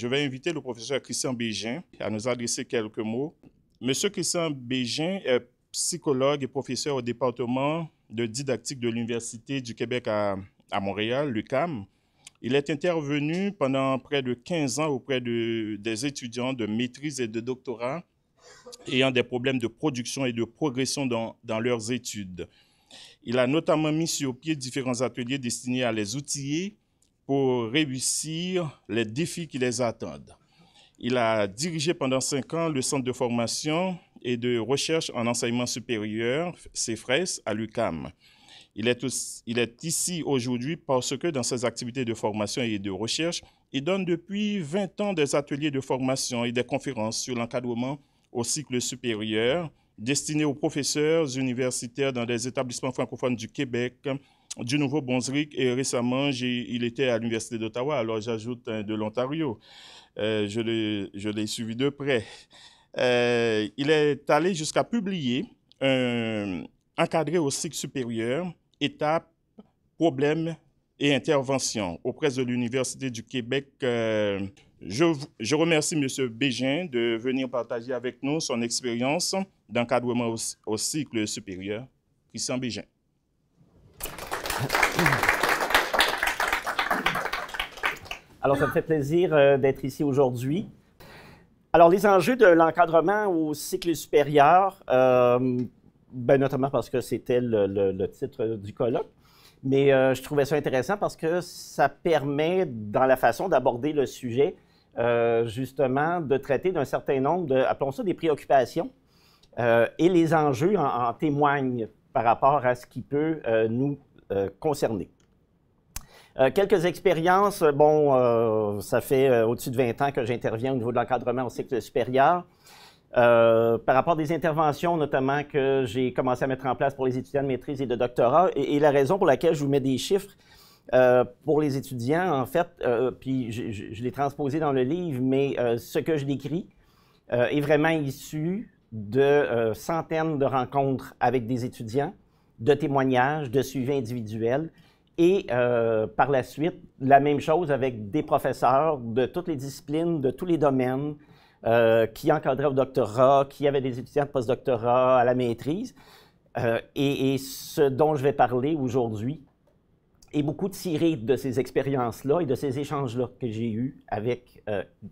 je vais inviter le professeur Christian Bégin à nous adresser quelques mots. Monsieur Christian Bégin est psychologue et professeur au département de didactique de l'Université du Québec à, à Montréal, l'UCAM. Il est intervenu pendant près de 15 ans auprès de, des étudiants de maîtrise et de doctorat ayant des problèmes de production et de progression dans leurs études. Il a notamment mis sur pied différents ateliers destinés à les outiller pour réussir les défis qui les attendent. Il a dirigé pendant cinq ans le centre de formation et de recherche en enseignement supérieur, CEFRES, à l'UCAM. Il est, ici aujourd'hui parce que dans ses activités de formation et de recherche, il donne depuis 20 ans des ateliers de formation et des conférences sur l'encadrement au cycle supérieur destinés aux professeurs universitaires dans des établissements francophones du Québec, du nouveau Brunswick et récemment, il était à l'Université d'Ottawa, alors j'ajoute hein, de l'Ontario. Euh, je l'ai suivi de près. Euh, il est allé jusqu'à publier un encadré au cycle supérieur, étapes, problèmes et interventions auprès de l'Université du Québec. Euh, je, remercie M. Bégin de venir partager avec nous son expérience d'encadrement au, au cycle supérieur. Christian Bégin. Alors, ça me fait plaisir euh, d'être ici aujourd'hui. Alors, les enjeux de l'encadrement au cycle supérieur, euh, ben, notamment parce que c'était le, titre du colloque, mais euh, je trouvais ça intéressant parce que ça permet, dans la façon d'aborder le sujet, justement, de traiter d'un certain nombre de, appelons ça des préoccupations, et les enjeux en témoignent par rapport à ce qui peut nous euh, concernés. Euh, quelques expériences. Bon, euh, ça fait au-dessus de 20 ans que j'interviens au niveau de l'encadrement au cycle supérieur. par rapport à des interventions, notamment, que j'ai commencé à mettre en place pour les étudiants de maîtrise et de doctorat, et, la raison pour laquelle je vous mets des chiffres pour les étudiants, en fait, puis je, je l'ai transposé dans le livre, mais ce que je décris est vraiment issu de centaines de rencontres avec des étudiants, de témoignages, de suivi individuel. Et euh, par la suite, la même chose avec des professeurs de toutes les disciplines, de tous les domaines, euh, qui encadraient au doctorat, qui avaient des étudiants de postdoctorat à la maîtrise. Euh, et, et, ce dont je vais parler aujourd'hui est beaucoup tiré de ces expériences-là et de ces échanges-là que j'ai eus avec,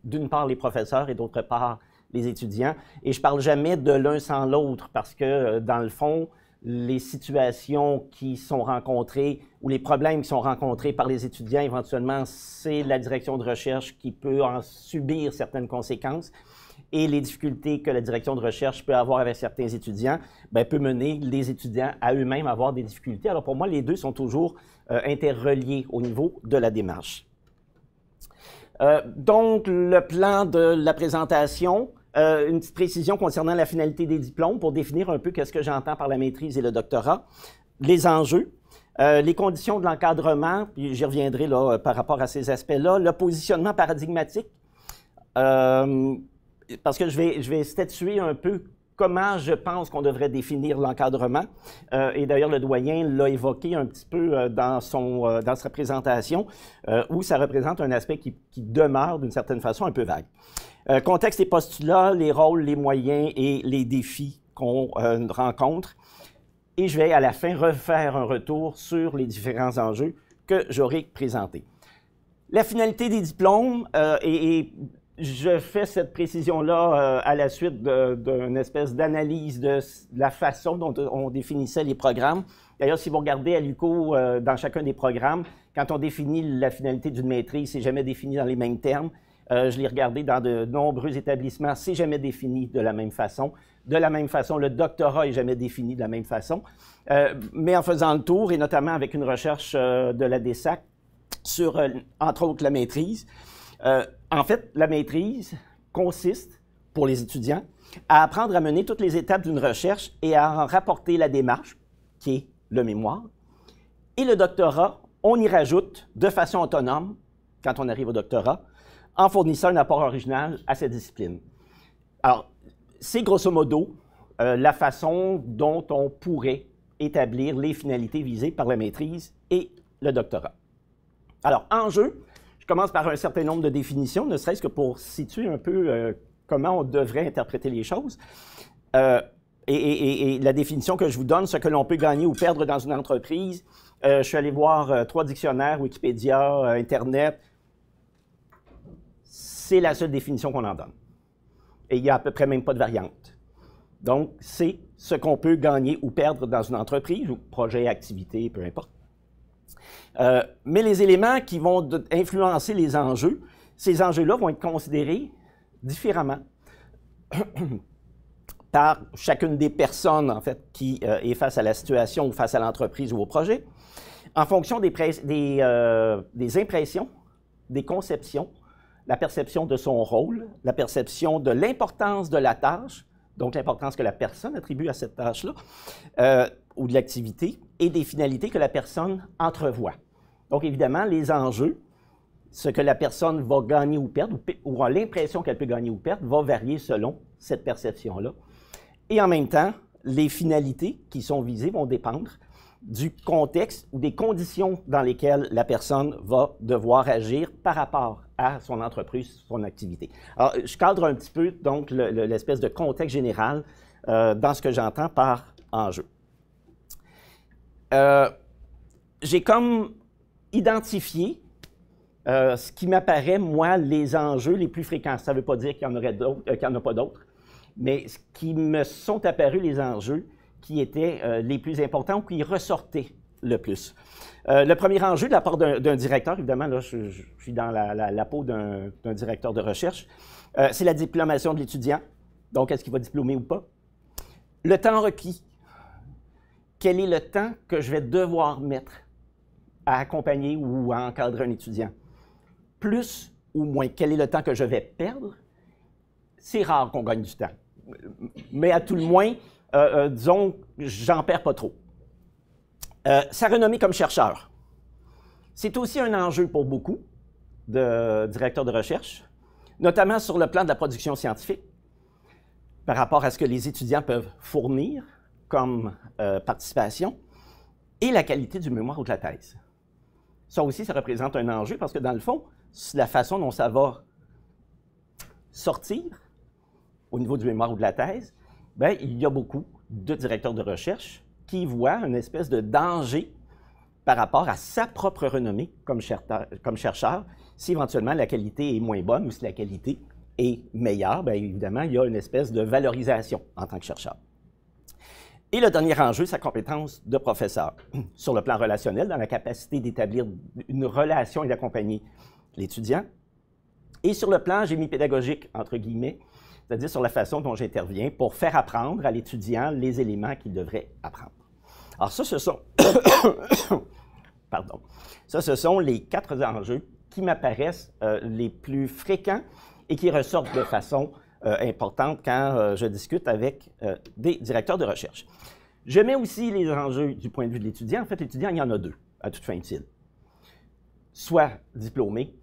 d'une part, les professeurs et d'autre part, les étudiants. Et je ne parle jamais de l'un sans l'autre parce que, dans le fond, les situations qui sont rencontrées ou les problèmes qui sont rencontrés par les étudiants, éventuellement, c'est la direction de recherche qui peut en subir certaines conséquences et les difficultés que la direction de recherche peut avoir avec certains étudiants, bien, peut mener les étudiants à eux-mêmes avoir des difficultés. Alors pour moi, les deux sont toujours euh, interreliés au niveau de la démarche. Euh, donc, le plan de la présentation, euh, une petite précision concernant la finalité des diplômes pour définir un peu qu'est-ce que j'entends par la maîtrise et le doctorat, les enjeux, euh, les conditions de l'encadrement, puis j'y reviendrai là, euh, par rapport à ces aspects-là, le positionnement paradigmatique, parce que je vais, je vais statuer un peu comment je pense qu'on devrait définir l'encadrement. Euh, et d'ailleurs, le doyen l'a évoqué un petit peu euh, dans, son, euh, dans sa présentation, où ça représente un aspect qui, demeure d'une certaine façon un peu vague. contexte et postulats, les rôles, les moyens et les défis qu'on rencontre. Et je vais à la fin refaire un retour sur les différents enjeux que j'aurai présentés. La finalité des diplômes euh, et, je fais cette précision-là euh, à la suite d'une espèce d'analyse de, la façon dont on définissait les programmes. D'ailleurs, si vous regardez à l'UCO, euh, dans chacun des programmes, quand on définit la finalité d'une maîtrise, c'est jamais défini dans les mêmes termes. Euh, je l'ai regardé dans de nombreux établissements, c'est jamais défini de la même façon. De la même façon, le doctorat est jamais défini de la même façon. mais en faisant le tour, et notamment avec une recherche de la DESAC sur, entre autres, la maîtrise, euh, en fait, la maîtrise consiste, pour les étudiants, à apprendre à mener toutes les étapes d'une recherche et à en rapporter la démarche, qui est le mémoire. Et le doctorat, on y rajoute de façon autonome, quand on arrive au doctorat, en fournissant un apport original à cette discipline. Alors, c'est grosso modo euh, la façon dont on pourrait établir les finalités visées par la maîtrise et le doctorat. Alors, enjeu commence par un certain nombre de définitions, ne serait-ce que pour situer un peu euh, comment on devrait interpréter les choses. Euh, et, la définition que je vous donne, ce que l'on peut gagner ou perdre dans une entreprise, euh, je suis allé voir trois dictionnaires, Wikipédia, Internet. C'est la seule définition qu'on en donne. Et il n'y a à peu près même pas de variante. Donc, c'est ce qu'on peut gagner ou perdre dans une entreprise ou projet, activité, peu importe. Euh, mais les éléments qui vont influencer les enjeux, ces enjeux-là vont être considérés différemment par chacune des personnes, en fait, qui euh, est face à la situation ou face à l'entreprise ou au projet, en fonction des, euh, des impressions, des conceptions, la perception de son rôle, la perception de l'importance de la tâche, donc l'importance que la personne attribue à cette tâche-là, ou de l'activité et des finalités que la personne entrevoit. Donc, évidemment, les enjeux, ce que la personne va gagner ou perdre, ou, a l'impression qu'elle peut gagner ou perdre, va varier selon cette perception-là. Et en même temps, les finalités qui sont visées vont dépendre du contexte ou des conditions dans lesquelles la personne va devoir agir par rapport à son entreprise, son activité. Alors, je cadre un petit peu donc l'espèce de contexte général euh, dans ce que j'entends par enjeu. Euh, j'ai comme identifié euh, ce qui m'apparaît, moi, les enjeux les plus fréquents. Ça ne veut pas dire qu'il n'y en, aurait euh, a pas d'autres, mais ce qui me sont apparus les enjeux qui étaient les plus importants ou qui ressortaient le plus. le premier enjeu de la part d'un, directeur, évidemment, là, je, suis dans la, peau d'un, d'un directeur de recherche, c'est la diplomation de l'étudiant. Donc, est-ce qu'il va diplômer ou pas? Le temps requis quel est le temps que je vais devoir mettre à accompagner ou à encadrer un étudiant? Plus ou moins, quel est le temps que je vais perdre? C'est rare qu'on gagne du temps. Mais à tout le moins, euh, euh, disons, j'en perds pas trop. Euh, sa renommée comme chercheur. C'est aussi un enjeu pour beaucoup de directeurs de recherche, notamment sur le plan de la production scientifique, par rapport à ce que les étudiants peuvent fournir, comme euh, participation et la qualité du mémoire ou de la thèse. Ça aussi, ça représente un enjeu parce que dans le fond, la façon dont ça va sortir au niveau du mémoire ou de la thèse, bien, il y a beaucoup de directeurs de recherche qui voient une espèce de danger par rapport à sa propre renommée comme chercheur, comme chercheur si éventuellement la qualité est moins bonne ou si la qualité est meilleure, bien évidemment, il y a une espèce de valorisation en tant que chercheur. Et le dernier enjeu, sa compétence de professeur sur le plan relationnel, dans la capacité d'établir une relation et d'accompagner l'étudiant. Et sur le plan mis pédagogique entre guillemets, c'est-à-dire sur la façon dont j'interviens pour faire apprendre à l'étudiant les éléments qu'il devrait apprendre. Alors ça, ce sont, pardon, ça, ce sont les quatre enjeux qui m'apparaissent euh, les plus fréquents et qui ressortent de façon euh, importante quand euh, je discute avec euh, des directeurs de recherche. Je mets aussi les enjeux du point de vue de l'étudiant. En fait, l'étudiant, il y en a deux, à toute fin utile. Soit diplômé,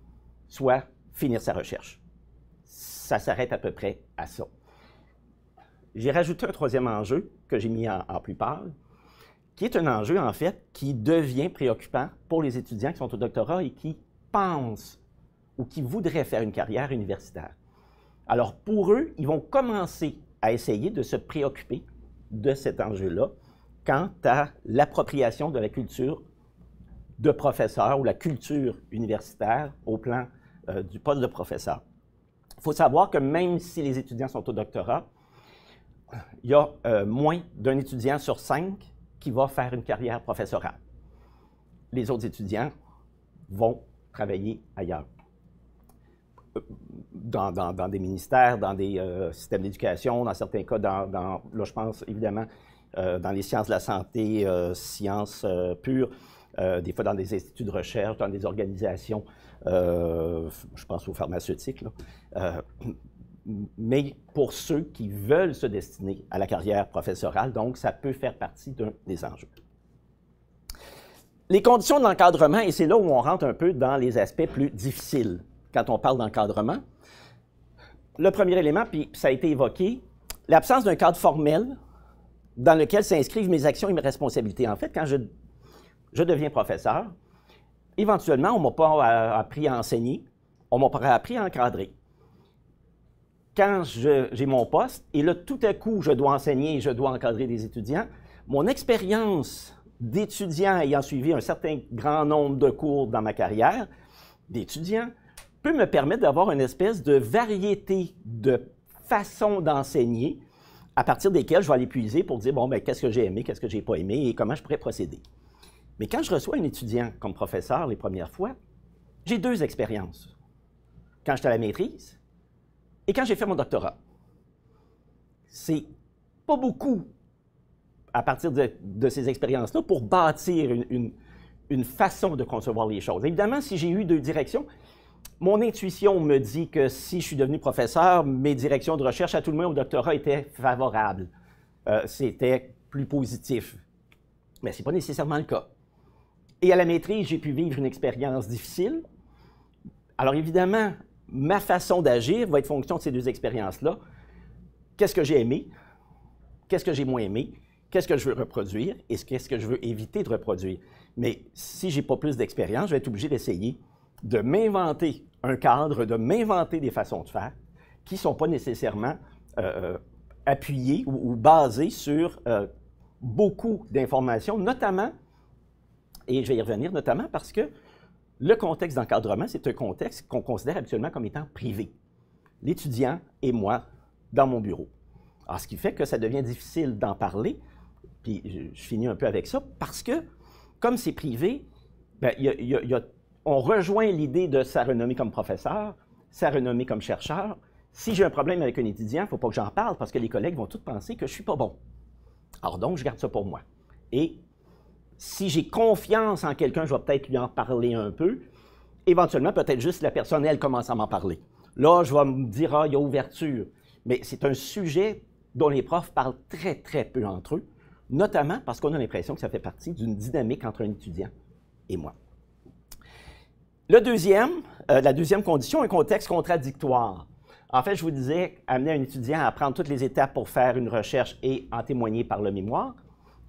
soit finir sa recherche. Ça s'arrête à peu près à ça. J'ai rajouté un troisième enjeu que j'ai mis en, plupart, plus parle, qui est un enjeu, en fait, qui devient préoccupant pour les étudiants qui sont au doctorat et qui pensent ou qui voudraient faire une carrière universitaire. Alors pour eux, ils vont commencer à essayer de se préoccuper de cet enjeu-là quant à l'appropriation de la culture de professeur ou la culture universitaire au plan euh, du poste de professeur. Il faut savoir que même si les étudiants sont au doctorat, il y a euh, moins d'un étudiant sur cinq qui va faire une carrière professorale. Les autres étudiants vont travailler ailleurs dans, des ministères, dans des euh, systèmes d'éducation, dans certains cas, dans, là, je pense évidemment euh, dans les sciences de la santé, euh, sciences pures, des fois dans des instituts de recherche, dans des organisations, je pense aux pharmaceutiques. mais pour ceux qui veulent se destiner à la carrière professorale, donc ça peut faire partie d'un des enjeux. Les conditions d'encadrement, et c'est là où on rentre un peu dans les aspects plus difficiles quand on parle d'encadrement. Le premier élément, puis ça a été évoqué, l'absence d'un cadre formel dans lequel s'inscrivent mes actions et mes responsabilités. En fait, quand je, je deviens professeur, éventuellement, on ne m'a pas euh, appris à enseigner, on m'a pas appris à encadrer. Quand j'ai mon poste, et là, tout à coup, je dois enseigner je dois encadrer des étudiants, mon expérience d'étudiant ayant suivi un certain grand nombre de cours dans ma carrière, d'étudiants, me permettre d'avoir une espèce de variété de façons d'enseigner à partir desquelles je vais aller puiser pour dire, bon, ben, qu'est-ce que j'ai aimé, qu'est-ce que j'ai pas aimé et comment je pourrais procéder. Mais quand je reçois un étudiant comme professeur les premières fois, j'ai deux expériences. Quand j'étais à la maîtrise et quand j'ai fait mon doctorat. C'est pas beaucoup à partir de, ces expériences-là pour bâtir une, une, une, façon de concevoir les choses. Évidemment, si j'ai eu deux directions, mon intuition me dit que si je suis devenu professeur, mes directions de recherche, à tout le moins au doctorat, étaient favorables. Euh, c'était plus positif. Mais ce n'est pas nécessairement le cas. Et à la maîtrise, j'ai pu vivre une expérience difficile. Alors évidemment, ma façon d'agir va être fonction de ces deux expériences-là. Qu'est-ce que j'ai aimé? Qu'est-ce que j'ai moins aimé? Qu'est-ce que je veux reproduire? Et qu'est-ce que je veux éviter de reproduire? Mais si je n'ai pas plus d'expérience, je vais être obligé d'essayer de m'inventer un cadre, de m'inventer des façons de faire qui ne sont pas nécessairement euh, euh, appuyées ou, basées sur euh, beaucoup d'informations, notamment, et je vais y revenir, notamment parce que le contexte d'encadrement, c'est un contexte qu'on considère habituellement comme étant privé. L'étudiant et moi dans mon bureau. Alors, ce qui fait que ça devient difficile d'en parler, puis je, finis un peu avec ça, parce que comme c'est privé, il, ben, il, y a, on rejoint l'idée de sa renommée comme professeur, sa renommée comme chercheur. Si j'ai un problème avec un étudiant, il faut pas que j'en parle parce que les collègues vont tous penser que je suis pas bon. Alors donc, je garde ça pour moi. Et si j'ai confiance en quelqu'un, je vais peut-être lui en parler un peu. Éventuellement, peut-être juste la personne, elle, commence à m'en parler. Là, je vais me dire, ah, il y a ouverture. Mais c'est un sujet dont les profs parlent très, très peu entre eux, notamment parce qu'on a l'impression que ça fait partie d'une dynamique entre un étudiant et moi deuxième, euh, la deuxième condition, un contexte contradictoire. En fait, je vous disais, amener un étudiant à prendre toutes les étapes pour faire une recherche et en témoigner par le mémoire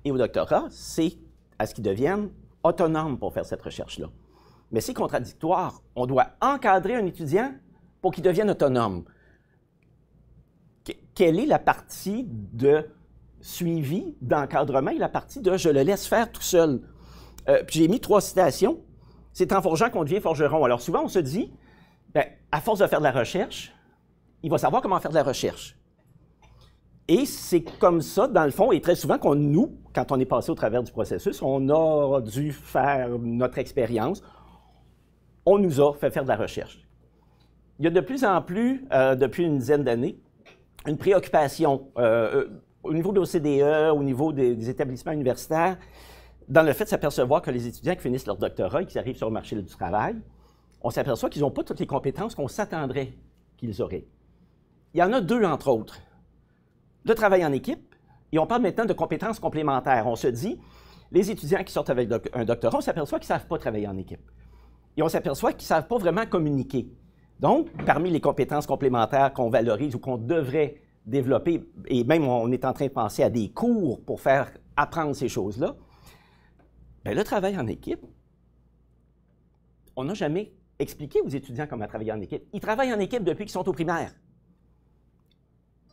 et au doctorat, c'est à ce qu'il deviennent autonome pour faire cette recherche-là. Mais c'est contradictoire. On doit encadrer un étudiant pour qu'il devienne autonome. quelle est la partie de suivi, d'encadrement et la partie de je le laisse faire tout seul? Euh, puis j'ai mis trois citations c'est en forgeant qu'on devient forgeron. Alors souvent, on se dit, ben, à force de faire de la recherche, il va savoir comment faire de la recherche. Et c'est comme ça, dans le fond, et très souvent, qu'on nous, quand on est passé au travers du processus, on a dû faire notre expérience, on nous a fait faire de la recherche. Il y a de plus en plus, euh, depuis une dizaine d'années, une préoccupation euh, euh, au niveau de l'OCDE, au niveau des établissements universitaires, dans le fait de s'apercevoir que les étudiants qui finissent leur doctorat et qui arrivent sur le marché du travail, on s'aperçoit qu'ils n'ont pas toutes les compétences qu'on s'attendrait qu'ils auraient. Il y en a deux, entre autres. de travail en équipe, et on parle maintenant de compétences complémentaires. On se dit, les étudiants qui sortent avec un doctorat, on s'aperçoit qu'ils ne savent pas travailler en équipe. Et on s'aperçoit qu'ils ne savent pas vraiment communiquer. Donc, parmi les compétences complémentaires qu'on valorise ou qu'on devrait développer, et même on est en train de penser à des cours pour faire apprendre ces choses-là, ben le travail en équipe, on n'a jamais expliqué aux étudiants comment travailler en équipe. Ils travaillent en équipe depuis qu'ils sont au primaire.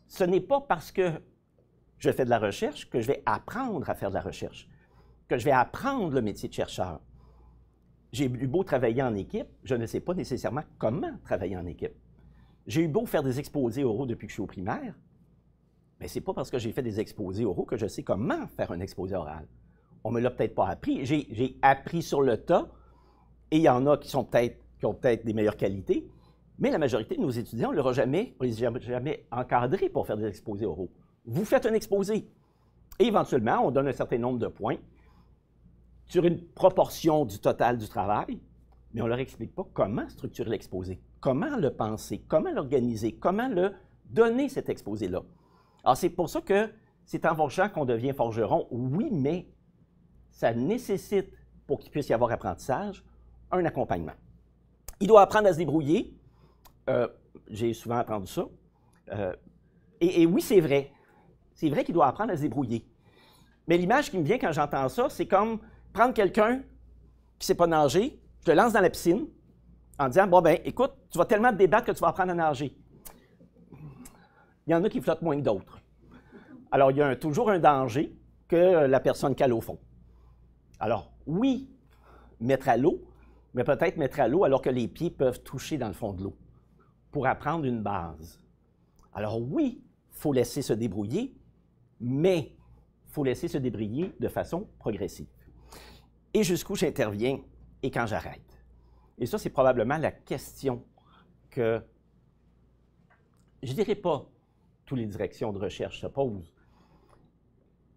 Ce n'est pas parce que je fais de la recherche que je vais apprendre à faire de la recherche, que je vais apprendre le métier de chercheur. J'ai eu beau travailler en équipe, je ne sais pas nécessairement comment travailler en équipe. J'ai eu beau faire des exposés oraux depuis que je suis au primaire, mais ce n'est pas parce que j'ai fait des exposés oraux que je sais comment faire un exposé oral on me l'a peut-être pas appris. J'ai appris sur le tas et il y en a qui, sont peut qui ont peut-être des meilleures qualités, mais la majorité de nos étudiants, ne jamais, encadré jamais pour faire des exposés oraux. Vous faites un exposé éventuellement, on donne un certain nombre de points sur une proportion du total du travail, mais on ne leur explique pas comment structurer l'exposé, comment le penser, comment l'organiser, comment le donner cet exposé-là. Alors, c'est pour ça que c'est en forgeant qu'on devient forgeron, oui, mais ça nécessite, pour qu'il puisse y avoir apprentissage, un accompagnement. Il doit apprendre à se débrouiller. Euh, j'ai souvent entendu ça. Euh, et, oui, c'est vrai. C'est vrai qu'il doit apprendre à se débrouiller. Mais l'image qui me vient quand j'entends ça, c'est comme prendre quelqu'un qui ne sait pas nager, je le lance dans la piscine en disant Bon, ben écoute, tu vas tellement te débattre que tu vas apprendre à nager. Il y en a qui flottent moins que d'autres. Alors, il y a toujours un danger que la personne cale au fond. Alors, oui, mettre à l'eau, mais peut-être mettre à l'eau alors que les pieds peuvent toucher dans le fond de l'eau pour apprendre une base. Alors oui, il faut laisser se débrouiller, mais il faut laisser se débrouiller de façon progressive. Et jusqu'où j'interviens et quand j'arrête. Et ça, c'est probablement la question que, je ne dirais pas, toutes les directions de recherche se posent,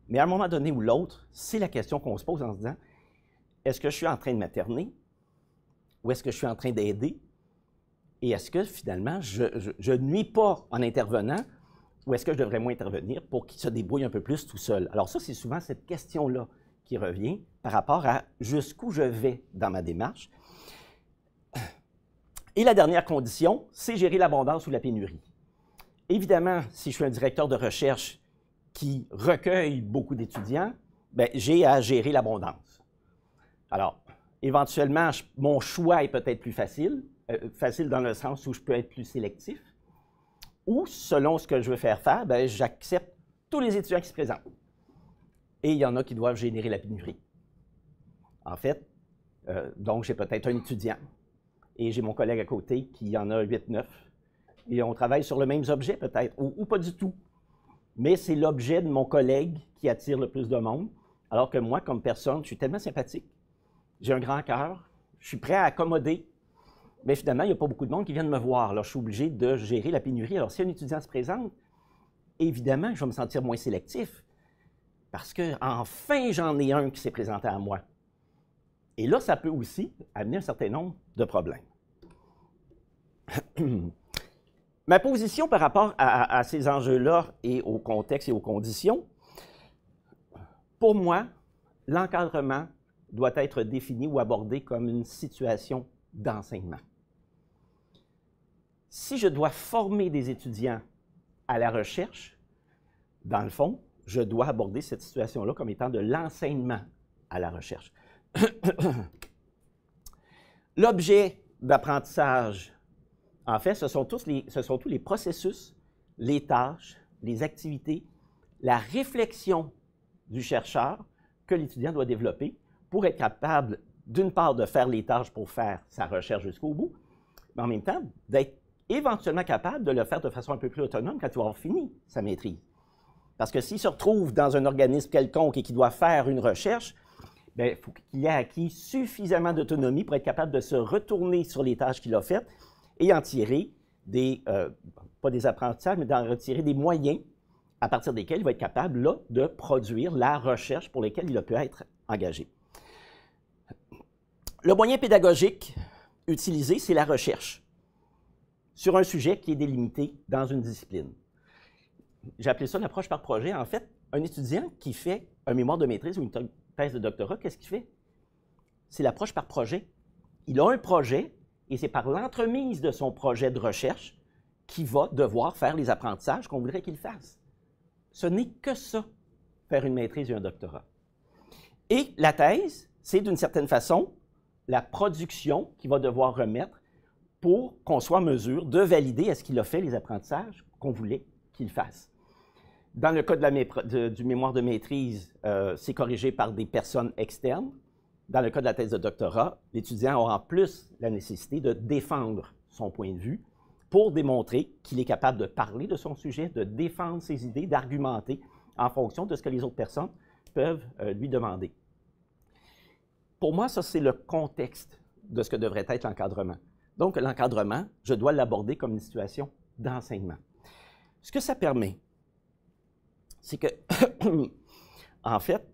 mais à un moment donné ou l'autre, c'est la question qu'on se pose en se disant, est-ce que je suis en train de materner ou est-ce que je suis en train d'aider? Et est-ce que finalement, je, je, nuis pas en intervenant ou est-ce que je devrais moins intervenir pour qu'il se débrouille un peu plus tout seul? Alors ça, c'est souvent cette question-là qui revient par rapport à jusqu'où je vais dans ma démarche. Et la dernière condition, c'est gérer l'abondance ou la pénurie. Évidemment, si je suis un directeur de recherche qui recueille beaucoup d'étudiants, ben, j'ai à gérer l'abondance. Alors, éventuellement, mon choix est peut-être plus facile, euh, facile dans le sens où je peux être plus sélectif, ou selon ce que je veux faire faire, ben, j'accepte tous les étudiants qui se présentent. Et il y en a qui doivent générer la pénurie. En fait, euh, donc j'ai peut-être un étudiant et j'ai mon collègue à côté qui en a 8-9. Et on travaille sur le même objet peut-être, ou pas du tout mais c'est l'objet de mon collègue qui attire le plus de monde. Alors que moi, comme personne, je suis tellement sympathique, j'ai un grand cœur, je suis prêt à accommoder. Mais finalement, il n'y a pas beaucoup de monde qui de me voir. Alors, je suis obligé de gérer la pénurie. Alors, si un étudiant se présente, évidemment, je vais me sentir moins sélectif parce que enfin, j'en ai un qui s'est présenté à moi. Et là, ça peut aussi amener un certain nombre de problèmes. Ma position par rapport à, ces enjeux-là et au contexte et aux conditions, pour moi, l'encadrement doit être défini ou abordé comme une situation d'enseignement. Si je dois former des étudiants à la recherche, dans le fond, je dois aborder cette situation-là comme étant de l'enseignement à la recherche. L'objet d'apprentissage en fait, ce sont, tous les, processus, les tâches, les activités, la réflexion du chercheur que l'étudiant doit développer pour être capable, d'une part, de faire les tâches pour faire sa recherche jusqu'au bout, mais en même temps, d'être éventuellement capable de le faire de façon un peu plus autonome quand il avoir fini sa maîtrise. Parce que s'il se retrouve dans un organisme quelconque et qu'il doit faire une recherche, il ben, faut qu'il ait acquis suffisamment d'autonomie pour être capable de se retourner sur les tâches qu'il a faites et en tirer des, euh, pas des apprentissages, mais d'en retirer des moyens à partir desquels il va être capable, là, de produire la recherche pour laquelle il a pu être engagé. Le moyen pédagogique utilisé, c'est la recherche sur un sujet qui est délimité dans une discipline. J'ai appelé ça l'approche par projet. En fait, un étudiant qui fait un mémoire de maîtrise ou une thèse de doctorat, qu'est-ce qu'il fait? C'est l'approche par projet. Il a un projet et c'est par l'entremise de son projet de recherche qu'il va devoir faire les apprentissages qu'on voudrait qu'il fasse. Ce n'est que ça, faire une maîtrise et un doctorat. Et la thèse, c'est d'une certaine façon la production qu'il va devoir remettre pour qu'on soit en mesure de valider est-ce qu'il a fait les apprentissages qu'on voulait qu'il fasse. Dans le cas du mémoire de maîtrise, euh, c'est corrigé par des personnes externes dans le cas de la thèse de doctorat, l'étudiant aura en plus la nécessité de défendre son point de vue pour démontrer qu'il est capable de parler de son sujet, de défendre ses idées, d'argumenter en fonction de ce que les autres personnes peuvent euh, lui demander. Pour moi, ça, c'est le contexte de ce que devrait être l'encadrement. Donc, l'encadrement, je dois l'aborder comme une situation d'enseignement. Ce que ça permet, c'est que, en fait,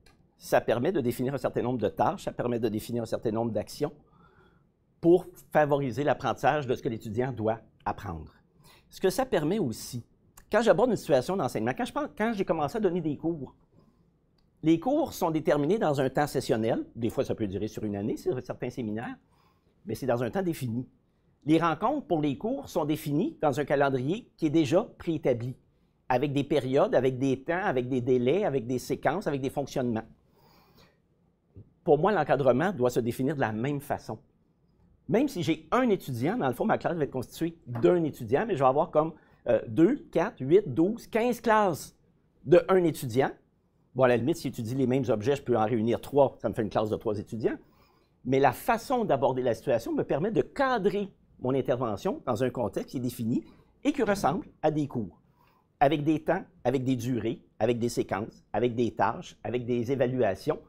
ça permet de définir un certain nombre de tâches, ça permet de définir un certain nombre d'actions pour favoriser l'apprentissage de ce que l'étudiant doit apprendre. Ce que ça permet aussi, quand j'aborde une situation d'enseignement, quand, j'ai commencé à donner des cours, les cours sont déterminés dans un temps sessionnel, des fois ça peut durer sur une année, sur certains séminaires, mais c'est dans un temps défini. Les rencontres pour les cours sont définies dans un calendrier qui est déjà préétabli, avec des périodes, avec des temps, avec des délais, avec des séquences, avec des fonctionnements pour moi, l'encadrement doit se définir de la même façon. Même si j'ai un étudiant, dans le fond, ma classe va être constituée d'un étudiant, mais je vais avoir comme 2, 4, 8, 12, 15 classes de un étudiant. Bon, à la limite, si j'étudie les mêmes objets, je peux en réunir trois, ça me fait une classe de trois étudiants. Mais la façon d'aborder la situation me permet de cadrer mon intervention dans un contexte qui est défini et qui ressemble à des cours, avec des temps, avec des durées, avec des séquences, avec des tâches, avec des évaluations,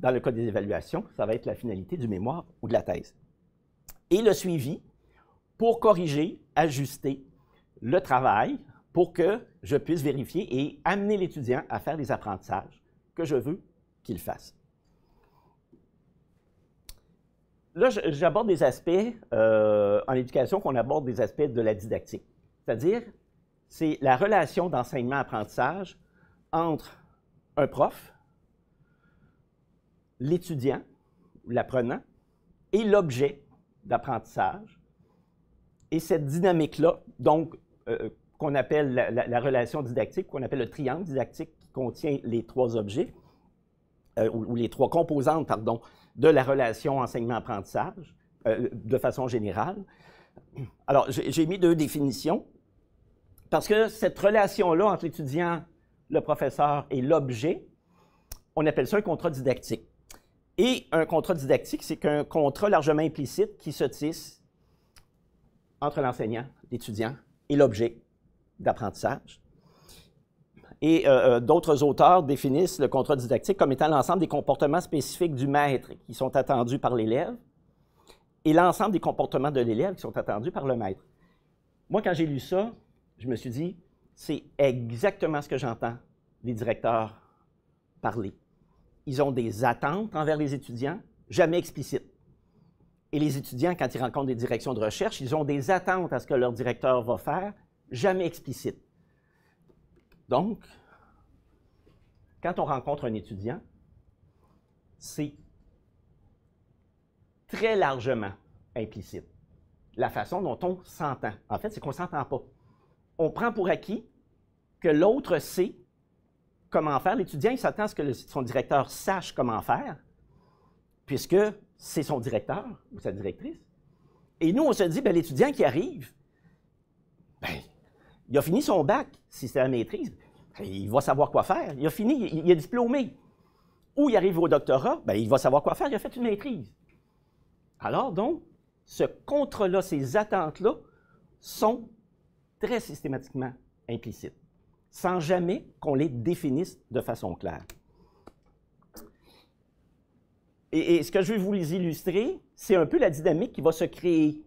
dans le cas des évaluations, ça va être la finalité du mémoire ou de la thèse. Et le suivi pour corriger, ajuster le travail pour que je puisse vérifier et amener l'étudiant à faire les apprentissages que je veux qu'il fasse. Là, j'aborde des aspects euh, en éducation qu'on aborde des aspects de la didactique, c'est-à-dire c'est la relation d'enseignement-apprentissage entre un prof l'étudiant, l'apprenant, et l'objet d'apprentissage. Et cette dynamique-là, donc, euh, qu'on appelle la, relation didactique, qu'on appelle le triangle didactique qui contient les trois objets, euh, ou, les trois composantes, pardon, de la relation enseignement-apprentissage, euh, de façon générale. Alors, j'ai mis deux définitions, parce que cette relation-là entre l'étudiant, le professeur et l'objet, on appelle ça un contrat didactique. Et un contrat didactique, c'est qu'un contrat largement implicite qui se tisse entre l'enseignant, l'étudiant et l'objet d'apprentissage. Et euh, euh, d'autres auteurs définissent le contrat didactique comme étant l'ensemble des comportements spécifiques du maître qui sont attendus par l'élève et l'ensemble des comportements de l'élève qui sont attendus par le maître. Moi, quand j'ai lu ça, je me suis dit, c'est exactement ce que j'entends les directeurs parler ils ont des attentes envers les étudiants, jamais explicites. Et les étudiants, quand ils rencontrent des directions de recherche, ils ont des attentes à ce que leur directeur va faire, jamais explicites. Donc, quand on rencontre un étudiant, c'est très largement implicite la façon dont on s'entend. En fait, c'est qu'on ne s'entend pas. On prend pour acquis que l'autre sait comment faire. L'étudiant, il s'attend à ce que son directeur sache comment faire, puisque c'est son directeur ou sa directrice. Et nous, on se dit, ben, l'étudiant qui arrive, ben, il a fini son bac, si c'est la maîtrise, ben, il va savoir quoi faire. Il a fini, il, est diplômé. Ou il arrive au doctorat, ben, il va savoir quoi faire, il a fait une maîtrise. Alors donc, ce contrôle, là ces attentes-là sont très systématiquement implicites sans jamais qu'on les définisse de façon claire. Et, ce que je vais vous illustrer, c'est un peu la dynamique qui va se créer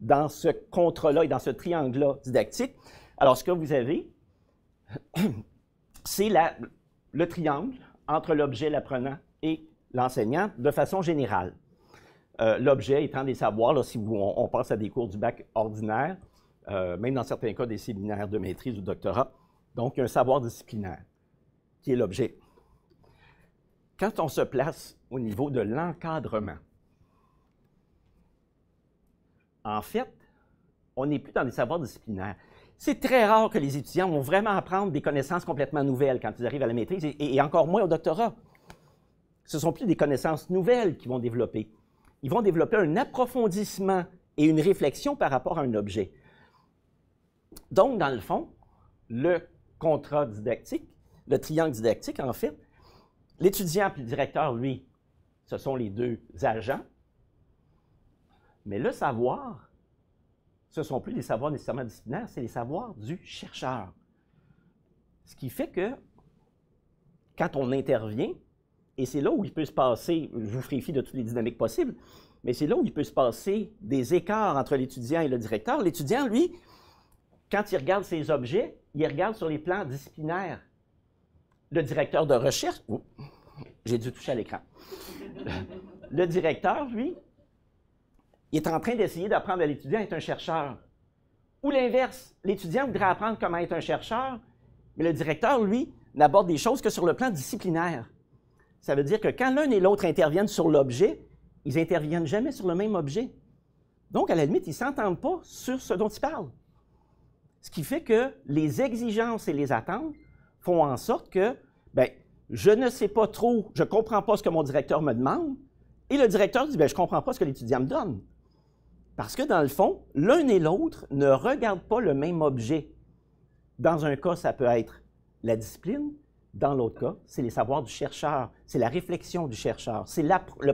dans ce contrat-là et dans ce triangle-là didactique. Alors, ce que vous avez, c'est le triangle entre l'objet, l'apprenant et l'enseignant de façon générale. Euh, l'objet étant des savoirs, là, si on, on, pense à des cours du bac ordinaire, euh, même dans certains cas des séminaires de maîtrise ou doctorat, donc, un savoir disciplinaire, qui est l'objet. Quand on se place au niveau de l'encadrement, en fait, on n'est plus dans des savoirs disciplinaires. C'est très rare que les étudiants vont vraiment apprendre des connaissances complètement nouvelles quand ils arrivent à la maîtrise et, et encore moins au doctorat. Ce ne sont plus des connaissances nouvelles qu'ils vont développer. Ils vont développer un approfondissement et une réflexion par rapport à un objet. Donc, dans le fond, le contrat didactique, le triangle didactique, en fait, l'étudiant et le directeur, lui, ce sont les deux agents. Mais le savoir, ce ne sont plus les savoirs nécessairement disciplinaires, c'est les savoirs du chercheur. Ce qui fait que quand on intervient, et c'est là où il peut se passer, je vous ferai de toutes les dynamiques possibles, mais c'est là où il peut se passer des écarts entre l'étudiant et le directeur. L'étudiant, lui, quand il regarde ces objets, il regarde sur les plans disciplinaires. Le directeur de recherche, oh, j'ai dû toucher à l'écran. Le directeur, lui, il est en train d'essayer d'apprendre à l'étudiant à être un chercheur. Ou l'inverse, l'étudiant voudrait apprendre comment être un chercheur, mais le directeur, lui, n'aborde des choses que sur le plan disciplinaire. Ça veut dire que quand l'un et l'autre interviennent sur l'objet, ils interviennent jamais sur le même objet. Donc, à la limite, ils ne s'entendent pas sur ce dont ils parlent. Ce qui fait que les exigences et les attentes font en sorte que, ben, je ne sais pas trop, je ne comprends pas ce que mon directeur me demande, et le directeur dit, ben, je ne comprends pas ce que l'étudiant me donne. Parce que dans le fond, l'un et l'autre ne regardent pas le même objet. Dans un cas, ça peut être la discipline. Dans l'autre cas, c'est les savoirs du chercheur, c'est la réflexion du chercheur, c'est ce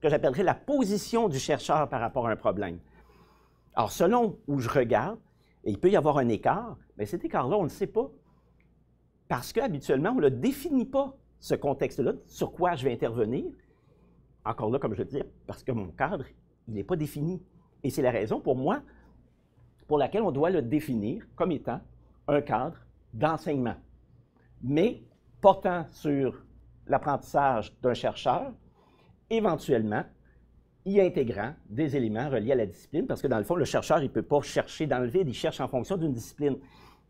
que j'appellerais la position du chercheur par rapport à un problème. Alors, selon où je regarde, et il peut y avoir un écart, mais cet écart-là, on ne le sait pas. Parce qu'habituellement, on ne définit pas, ce contexte-là, sur quoi je vais intervenir. Encore là, comme je le disais, parce que mon cadre, il n'est pas défini. Et c'est la raison pour moi pour laquelle on doit le définir comme étant un cadre d'enseignement, mais portant sur l'apprentissage d'un chercheur, éventuellement y intégrant des éléments reliés à la discipline, parce que dans le fond, le chercheur, il ne peut pas chercher dans le vide, il cherche en fonction d'une discipline.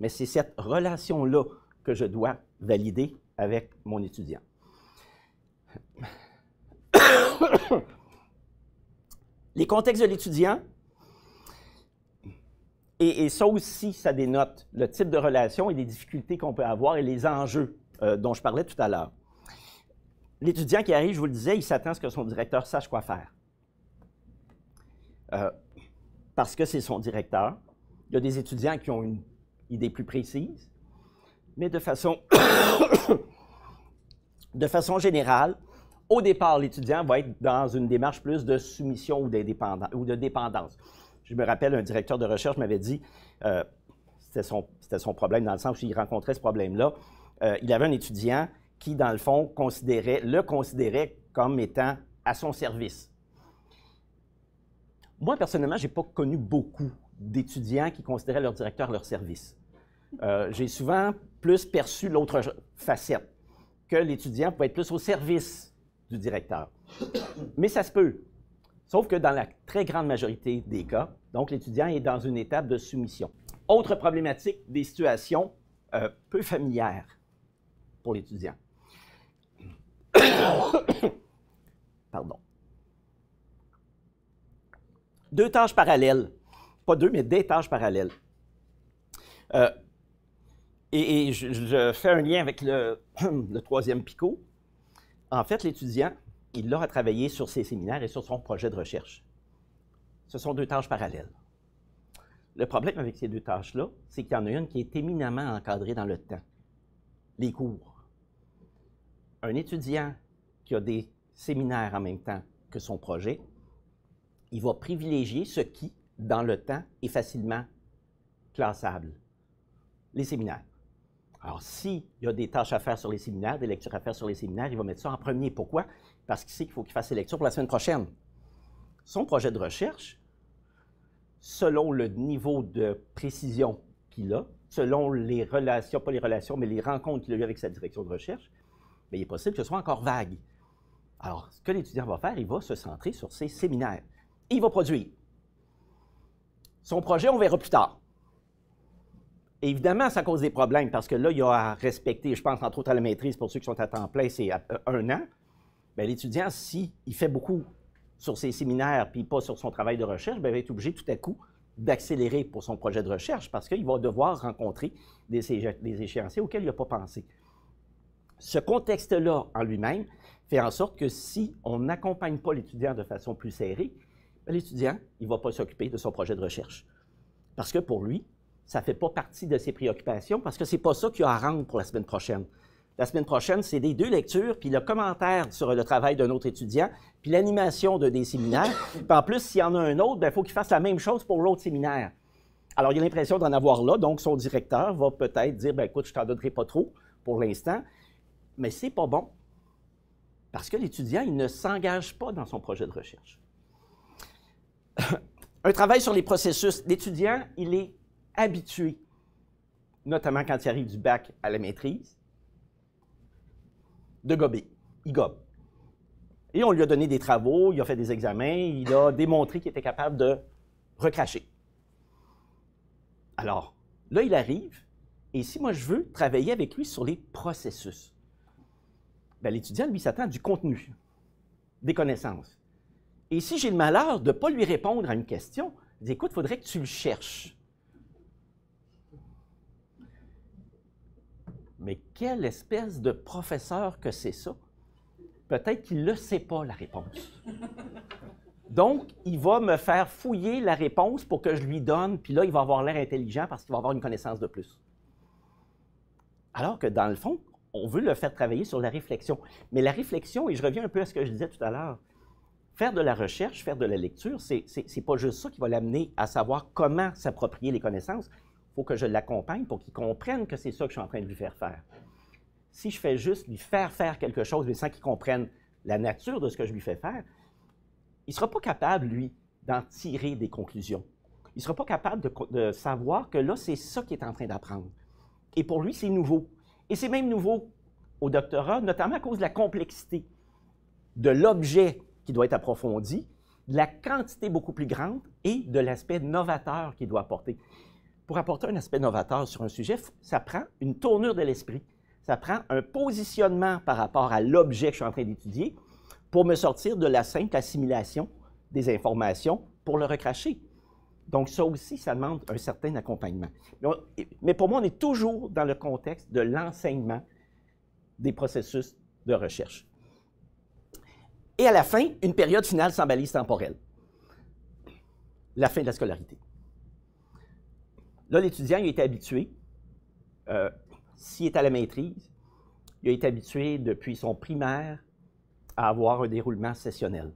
Mais c'est cette relation-là que je dois valider avec mon étudiant. Les contextes de l'étudiant, et, ça aussi, ça dénote le type de relation et les difficultés qu'on peut avoir et les enjeux euh, dont je parlais tout à l'heure. L'étudiant qui arrive, je vous le disais, il s'attend à ce que son directeur sache quoi faire. Euh, parce que c'est son directeur. Il y a des étudiants qui ont une idée plus précise, mais de façon, de façon générale, au départ, l'étudiant va être dans une démarche plus de soumission ou, ou de dépendance. Je me rappelle, un directeur de recherche m'avait dit, euh, c'était son, problème dans le sens où il rencontrait ce problème-là, euh, il avait un étudiant qui, dans le fond, considérait, le considérait comme étant à son service. Moi, personnellement, je n'ai pas connu beaucoup d'étudiants qui considéraient leur directeur leur service. Euh, j'ai souvent plus perçu l'autre facette, que l'étudiant peut être plus au service du directeur. Mais ça se peut. Sauf que dans la très grande majorité des cas, donc l'étudiant est dans une étape de soumission. Autre problématique des situations euh, peu familières pour l'étudiant. Pardon deux tâches parallèles. Pas deux, mais des tâches parallèles. Euh, et, je, fais un lien avec le, troisième picot. En fait, l'étudiant, il l'aura travaillé sur ses séminaires et sur son projet de recherche. Ce sont deux tâches parallèles. Le problème avec ces deux tâches-là, c'est qu'il y en a une qui est éminemment encadrée dans le temps, les cours. Un étudiant qui a des séminaires en même temps que son projet il va privilégier ce qui, dans le temps, est facilement classable. Les séminaires. Alors, s'il y a des tâches à faire sur les séminaires, des lectures à faire sur les séminaires, il va mettre ça en premier. Pourquoi? Parce qu'il sait qu'il faut qu'il fasse ses lectures pour la semaine prochaine. Son projet de recherche, selon le niveau de précision qu'il a, selon les relations, pas les relations, mais les rencontres qu'il a eues avec sa direction de recherche, mais ben, il est possible que ce soit encore vague. Alors, ce que l'étudiant va faire, il va se centrer sur ses séminaires il va produire. Son projet, on verra plus tard. évidemment, ça cause des problèmes parce que là, il y a à respecter, je pense, entre autres à la maîtrise, pour ceux qui sont à temps plein, c'est euh, un an. Ben, l'étudiant, s'il fait beaucoup sur ses séminaires puis pas sur son travail de recherche, ben, il va être obligé tout à coup d'accélérer pour son projet de recherche parce qu'il va devoir rencontrer des, des échéanciers auxquels il n'a pas pensé. Ce contexte-là en lui-même fait en sorte que si on n'accompagne pas l'étudiant de façon plus serrée, ben, l'étudiant, il ne va pas s'occuper de son projet de recherche. Parce que pour lui, ça ne fait pas partie de ses préoccupations, parce que ce n'est pas ça qu'il a à rendre pour la semaine prochaine. La semaine prochaine, c'est des deux lectures, puis le commentaire sur le travail d'un autre étudiant, puis l'animation de des séminaires. Puis en plus, s'il y en a un autre, il ben, faut qu'il fasse la même chose pour l'autre séminaire. Alors, il a l'impression d'en avoir là, donc son directeur va peut-être dire ben, écoute, je ne t'en donnerai pas trop pour l'instant, mais n'est pas bon. Parce que l'étudiant, il ne s'engage pas dans son projet de recherche. un travail sur les processus. L'étudiant, il est habitué, notamment quand il arrive du bac à la maîtrise, de gober. Il gobe. Et on lui a donné des travaux, il a fait des examens, il a démontré qu'il était capable de recracher. Alors, là, il arrive, et si moi je veux travailler avec lui sur les processus, ben, l'étudiant, lui, s'attend du contenu, des connaissances. Et si j'ai le malheur de ne pas lui répondre à une question, je dis, écoute, il faudrait que tu le cherches. Mais quelle espèce de professeur que c'est ça? Peut-être qu'il ne sait pas la réponse. Donc, il va me faire fouiller la réponse pour que je lui donne, puis là, il va avoir l'air intelligent parce qu'il va avoir une connaissance de plus. Alors que dans le fond, on veut le faire travailler sur la réflexion. Mais la réflexion, et je reviens un peu à ce que je disais tout à l'heure, faire de la recherche, faire de la lecture, c'est n'est pas juste ça qui va l'amener à savoir comment s'approprier les connaissances. Il faut que je l'accompagne pour qu'il comprenne que c'est ça que je suis en train de lui faire faire. Si je fais juste lui faire faire quelque chose, mais sans qu'il comprenne la nature de ce que je lui fais faire, il ne sera pas capable, lui, d'en tirer des conclusions. Il ne sera pas capable de, de savoir que là, c'est ça qu'il est en train d'apprendre. Et pour lui, c'est nouveau. Et c'est même nouveau au doctorat, notamment à cause de la complexité de l'objet doit être approfondi, de la quantité beaucoup plus grande et de l'aspect novateur qu'il doit apporter. Pour apporter un aspect novateur sur un sujet, ça prend une tournure de l'esprit. Ça prend un positionnement par rapport à l'objet que je suis en train d'étudier pour me sortir de la simple assimilation des informations pour le recracher. Donc, ça aussi, ça demande un certain accompagnement. Mais pour moi, on est toujours dans le contexte de l'enseignement des processus de recherche et à la fin, une période finale sans balise temporelle. La fin de la scolarité. Là, l'étudiant, il a habitué, euh, s'il est à la maîtrise, il a été habitué depuis son primaire à avoir un déroulement sessionnel.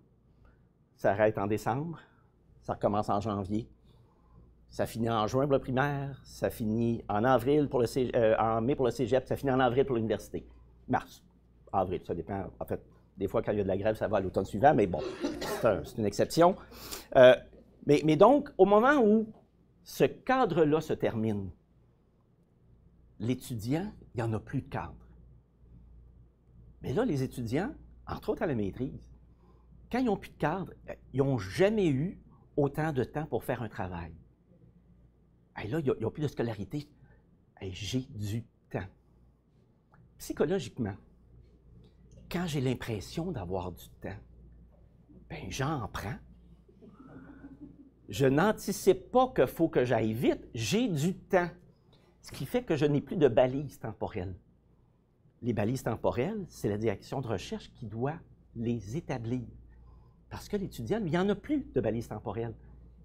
Ça arrête en décembre, ça recommence en janvier, ça finit en juin pour le primaire, ça finit en avril pour le euh, en mai pour le cégep, ça finit en avril pour l'université. Mars, avril, ça dépend. En fait, des fois, quand il y a de la grève, ça va à l'automne suivant, mais bon, c'est une exception. Euh, mais, mais donc, au moment où ce cadre-là se termine, l'étudiant, il n'y en a plus de cadre. Mais là, les étudiants, entre autres à la maîtrise, quand ils n'ont plus de cadre, ils n'ont jamais eu autant de temps pour faire un travail. Et là, ils n'ont plus de scolarité. J'ai du temps. Psychologiquement, quand j'ai l'impression d'avoir du temps, ben j'en prends. Je n'anticipe pas qu'il faut que j'aille vite, j'ai du temps. Ce qui fait que je n'ai plus de balises temporelles. Les balises temporelles, c'est la direction de recherche qui doit les établir. Parce que l'étudiant, il n'y en a plus de balises temporelles.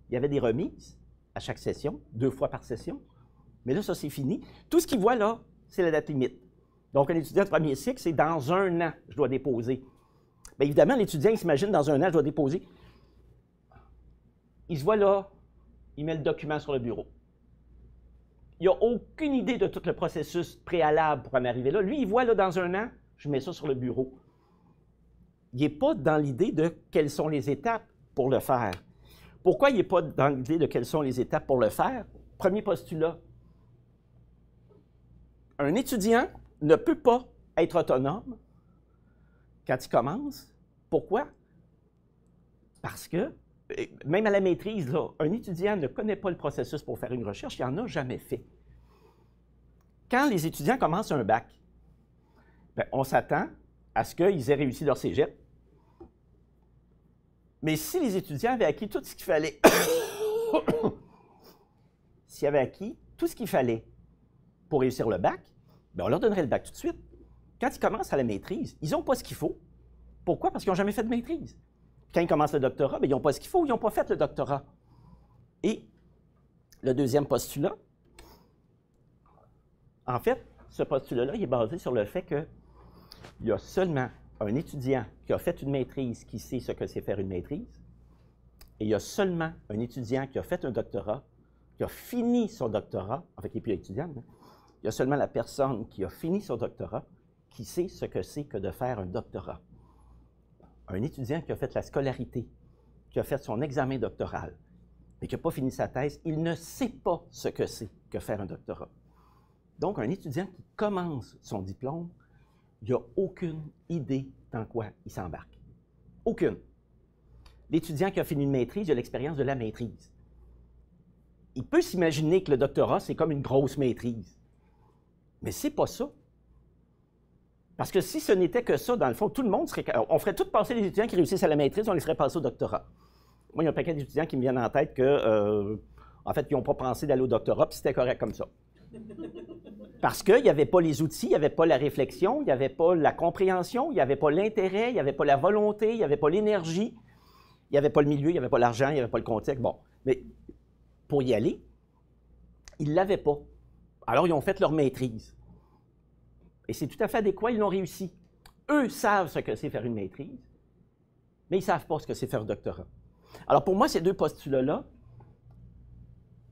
Il y avait des remises à chaque session, deux fois par session. Mais là, ça, c'est fini. Tout ce qu'il voit là, c'est la date limite. Donc, un étudiant de premier cycle, c'est dans un an, je dois déposer. Bien évidemment, l'étudiant, il s'imagine, dans un an, je dois déposer. Il se voit là, il met le document sur le bureau. Il n'a aucune idée de tout le processus préalable pour en arriver là. Lui, il voit là, dans un an, je mets ça sur le bureau. Il n'est pas dans l'idée de quelles sont les étapes pour le faire. Pourquoi il n'est pas dans l'idée de quelles sont les étapes pour le faire? Premier postulat. Un étudiant ne peut pas être autonome quand il commence. Pourquoi? Parce que, même à la maîtrise, un étudiant ne connaît pas le processus pour faire une recherche, il n'en a jamais fait. Quand les étudiants commencent un bac, ben, on s'attend à ce qu'ils aient réussi leur cégep. Mais si les étudiants avaient acquis tout ce qu'il fallait, s'ils avaient acquis tout ce qu'il fallait pour réussir le bac, ben, on leur donnerait le bac tout de suite. Quand ils commencent à la maîtrise, ils n'ont pas ce qu'il faut. Pourquoi? Parce qu'ils n'ont jamais fait de maîtrise. Quand ils commencent le doctorat, bien, ils n'ont pas ce qu'il faut, ils n'ont pas fait le doctorat. Et le deuxième postulat, en fait, ce postulat-là, il est basé sur le fait qu'il y a seulement un étudiant qui a fait une maîtrise qui sait ce que c'est faire une maîtrise, et il y a seulement un étudiant qui a fait un doctorat, qui a fini son doctorat, en fait, il n'est plus étudiant, hein, il y a seulement la personne qui a fini son doctorat qui sait ce que c'est que de faire un doctorat. Un étudiant qui a fait la scolarité, qui a fait son examen doctoral, mais qui n'a pas fini sa thèse, il ne sait pas ce que c'est que faire un doctorat. Donc, un étudiant qui commence son diplôme, il n'a aucune idée dans quoi il s'embarque. Aucune. L'étudiant qui a fini une maîtrise, il a l'expérience de la maîtrise. Il peut s'imaginer que le doctorat, c'est comme une grosse maîtrise. Mais c'est pas ça. Parce que si ce n'était que ça, dans le fond, tout le monde serait. On ferait tout passer les étudiants qui réussissent à la maîtrise, on les ferait passer au doctorat. Moi, il y a un paquet d'étudiants qui me viennent en tête que, euh, en fait, ils n'ont pas pensé d'aller au doctorat, puis c'était correct comme ça. Parce qu'il n'y avait pas les outils, il n'y avait pas la réflexion, il n'y avait pas la compréhension, il n'y avait pas l'intérêt, il n'y avait pas la volonté, il n'y avait pas l'énergie, il n'y avait pas le milieu, il n'y avait pas l'argent, il n'y avait pas le contexte. Bon, mais pour y aller, ils ne l'avaient pas. Alors, ils ont fait leur maîtrise. Et c'est tout à fait adéquat, ils l'ont réussi. Eux savent ce que c'est faire une maîtrise, mais ils ne savent pas ce que c'est faire un doctorat. Alors, pour moi, ces deux postulats-là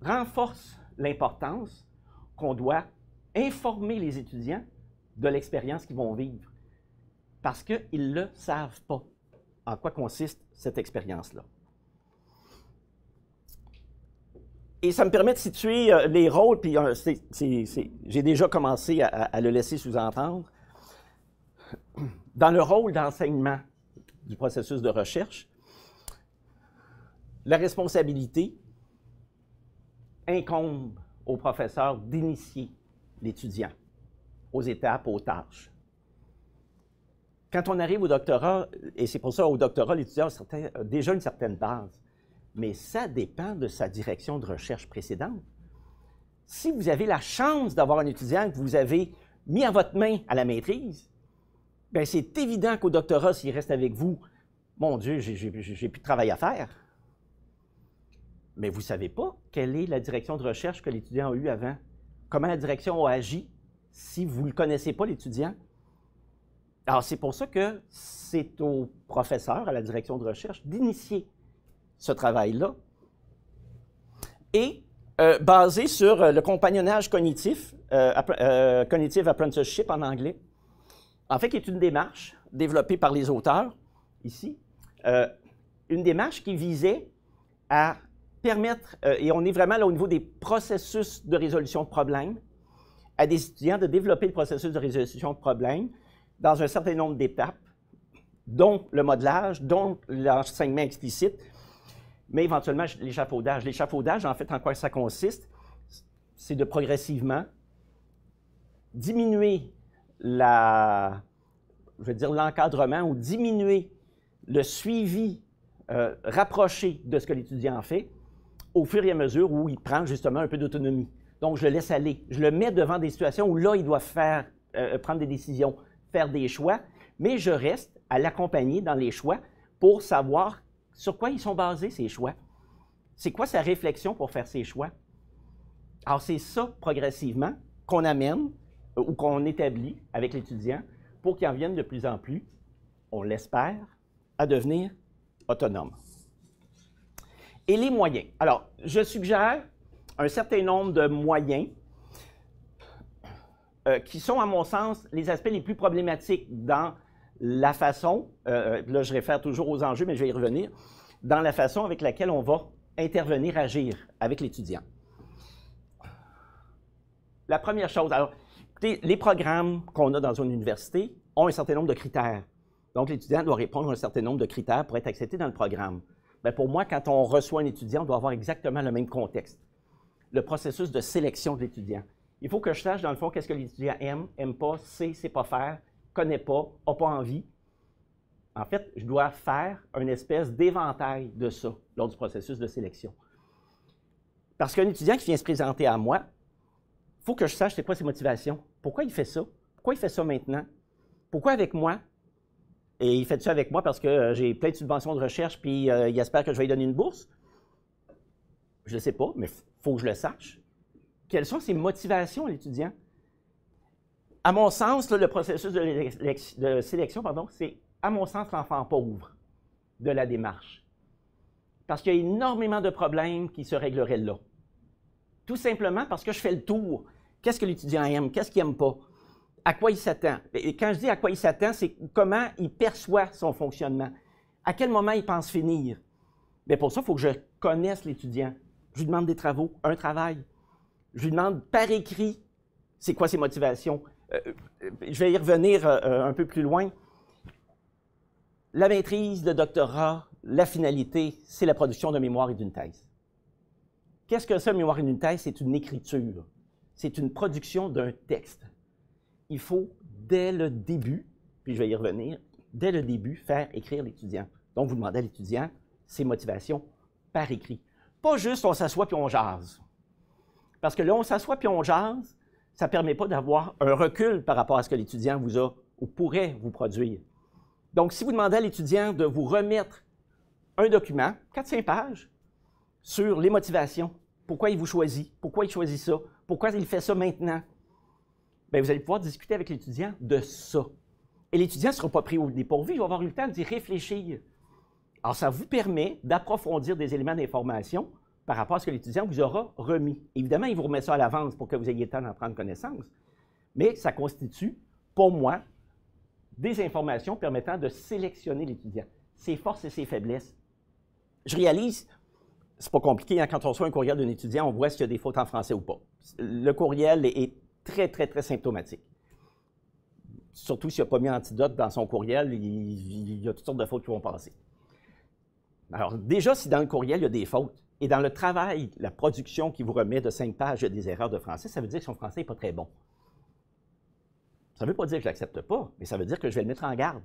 renforcent l'importance qu'on doit informer les étudiants de l'expérience qu'ils vont vivre, parce qu'ils ne le savent pas en quoi consiste cette expérience-là. et ça me permet de situer euh, les rôles, puis euh, j'ai déjà commencé à, à le laisser sous-entendre. Dans le rôle d'enseignement du processus de recherche, la responsabilité incombe au professeur d'initier l'étudiant aux étapes, aux tâches. Quand on arrive au doctorat, et c'est pour ça au doctorat, l'étudiant a déjà une certaine base, mais ça dépend de sa direction de recherche précédente. Si vous avez la chance d'avoir un étudiant que vous avez mis à votre main à la maîtrise, bien, c'est évident qu'au doctorat, s'il reste avec vous, mon Dieu, j'ai, j'ai plus de travail à faire. Mais vous ne savez pas quelle est la direction de recherche que l'étudiant a eue avant, comment la direction a agi si vous ne connaissez pas l'étudiant. Alors, c'est pour ça que c'est au professeur, à la direction de recherche, d'initier ce travail-là, et euh, basé sur euh, le compagnonnage cognitif, euh, cognitive apprenticeship en anglais, en fait, qui est une démarche développée par les auteurs ici, une démarche qui visait à permettre, et on est vraiment là au niveau des processus de résolution de problèmes, à des étudiants de développer le processus de résolution de problèmes dans un certain nombre d'étapes, dont le modelage, dont l'enseignement explicite, mais éventuellement l'échafaudage. L'échafaudage, en fait, en quoi ça consiste? C'est de progressivement diminuer la, je veux dire, l'encadrement ou diminuer le suivi euh, rapproché de ce que l'étudiant fait au fur et à mesure où il prend justement un peu d'autonomie. Donc, je le laisse aller. Je le mets devant des situations où là, il doit faire, euh, euh, prendre des décisions, faire des choix, mais je reste à l'accompagner dans les choix pour savoir sur quoi ils sont basés, ces choix? C'est quoi sa réflexion pour faire ses choix? Alors, c'est ça, progressivement, qu'on amène euh, ou qu'on établit avec l'étudiant pour qu'il en vienne de plus en plus, on l'espère, à devenir autonome. Et les moyens. Alors, je suggère un certain nombre de moyens euh, qui sont, à mon sens, les aspects les plus problématiques dans la façon, euh, euh, là je réfère toujours aux enjeux, mais je vais y revenir, dans la façon avec laquelle on va intervenir, agir avec l'étudiant. La première chose, alors, les programmes qu'on a dans une université ont un certain nombre de critères. Donc, l'étudiant doit répondre à un certain nombre de critères pour être accepté dans le programme. Mais ben, pour moi, quand on reçoit un étudiant, on doit avoir exactement le même contexte. Le processus de sélection de l'étudiant. Il faut que je sache, dans le fond, qu'est-ce que l'étudiant aime, aime pas, sait, sait pas faire, connaît pas, n'a pas envie. En fait, je dois faire une espèce d'éventail de ça lors du processus de sélection. Parce qu'un étudiant qui vient se présenter à moi, il faut que je sache c'est quoi ses motivations. Pourquoi il fait ça? Pourquoi il fait ça maintenant? Pourquoi avec moi? Et il fait ça avec moi parce que euh, j'ai plein de subventions de recherche, puis euh, il espère que je vais lui donner une bourse. Je ne sais pas, mais il faut que je le sache. Quelles sont ses motivations l'étudiant? à mon sens, le processus de, sélection, pardon, c'est, à mon sens, l'enfant pauvre de la démarche. Parce qu'il y a énormément de problèmes qui se régleraient là. Tout simplement parce que je fais le tour. Qu'est-ce que l'étudiant aime? Qu'est-ce qu'il n'aime pas? À quoi il s'attend? Et quand je dis à quoi il s'attend, c'est comment il perçoit son fonctionnement. À quel moment il pense finir? Mais ben, pour ça, il faut que je connaisse l'étudiant. Je lui demande des travaux, un travail. Je lui demande par écrit c'est quoi ses motivations, euh, je vais y revenir euh, euh, un peu plus loin. La maîtrise, le doctorat, la finalité, c'est la production de mémoire et d'une thèse. Qu'est-ce que c'est mémoire et d'une thèse? C'est une écriture. C'est une production d'un texte. Il faut, dès le début, puis je vais y revenir, dès le début, faire écrire l'étudiant. Donc, vous demandez à l'étudiant ses motivations par écrit. Pas juste on s'assoit puis on jase. Parce que là, on s'assoit puis on jase, ça ne permet pas d'avoir un recul par rapport à ce que l'étudiant vous a ou pourrait vous produire. Donc, si vous demandez à l'étudiant de vous remettre un document, 4-5 pages, sur les motivations, pourquoi il vous choisit, pourquoi il choisit ça, pourquoi il fait ça maintenant, bien, vous allez pouvoir discuter avec l'étudiant de ça. Et l'étudiant ne sera pas pris au dépourvu, il va avoir eu le temps d'y réfléchir. Alors, ça vous permet d'approfondir des éléments d'information par rapport à ce que l'étudiant vous aura remis. Évidemment, il vous remet ça à l'avance pour que vous ayez le temps d'en prendre connaissance, mais ça constitue, pour moi, des informations permettant de sélectionner l'étudiant, ses forces et ses faiblesses. Je réalise, c'est pas compliqué, hein, quand on reçoit un courriel d'un étudiant, on voit s'il y a des fautes en français ou pas. Le courriel est très, très, très symptomatique surtout s'il n'a pas mis antidote dans son courriel, il, y a toutes sortes de fautes qui vont passer. Alors, déjà, si dans le courriel, il y a des fautes, et dans le travail, la production qui vous remet de cinq pages des erreurs de français, ça veut dire que son français n'est pas très bon. Ça ne veut pas dire que je ne l'accepte pas, mais ça veut dire que je vais le mettre en garde.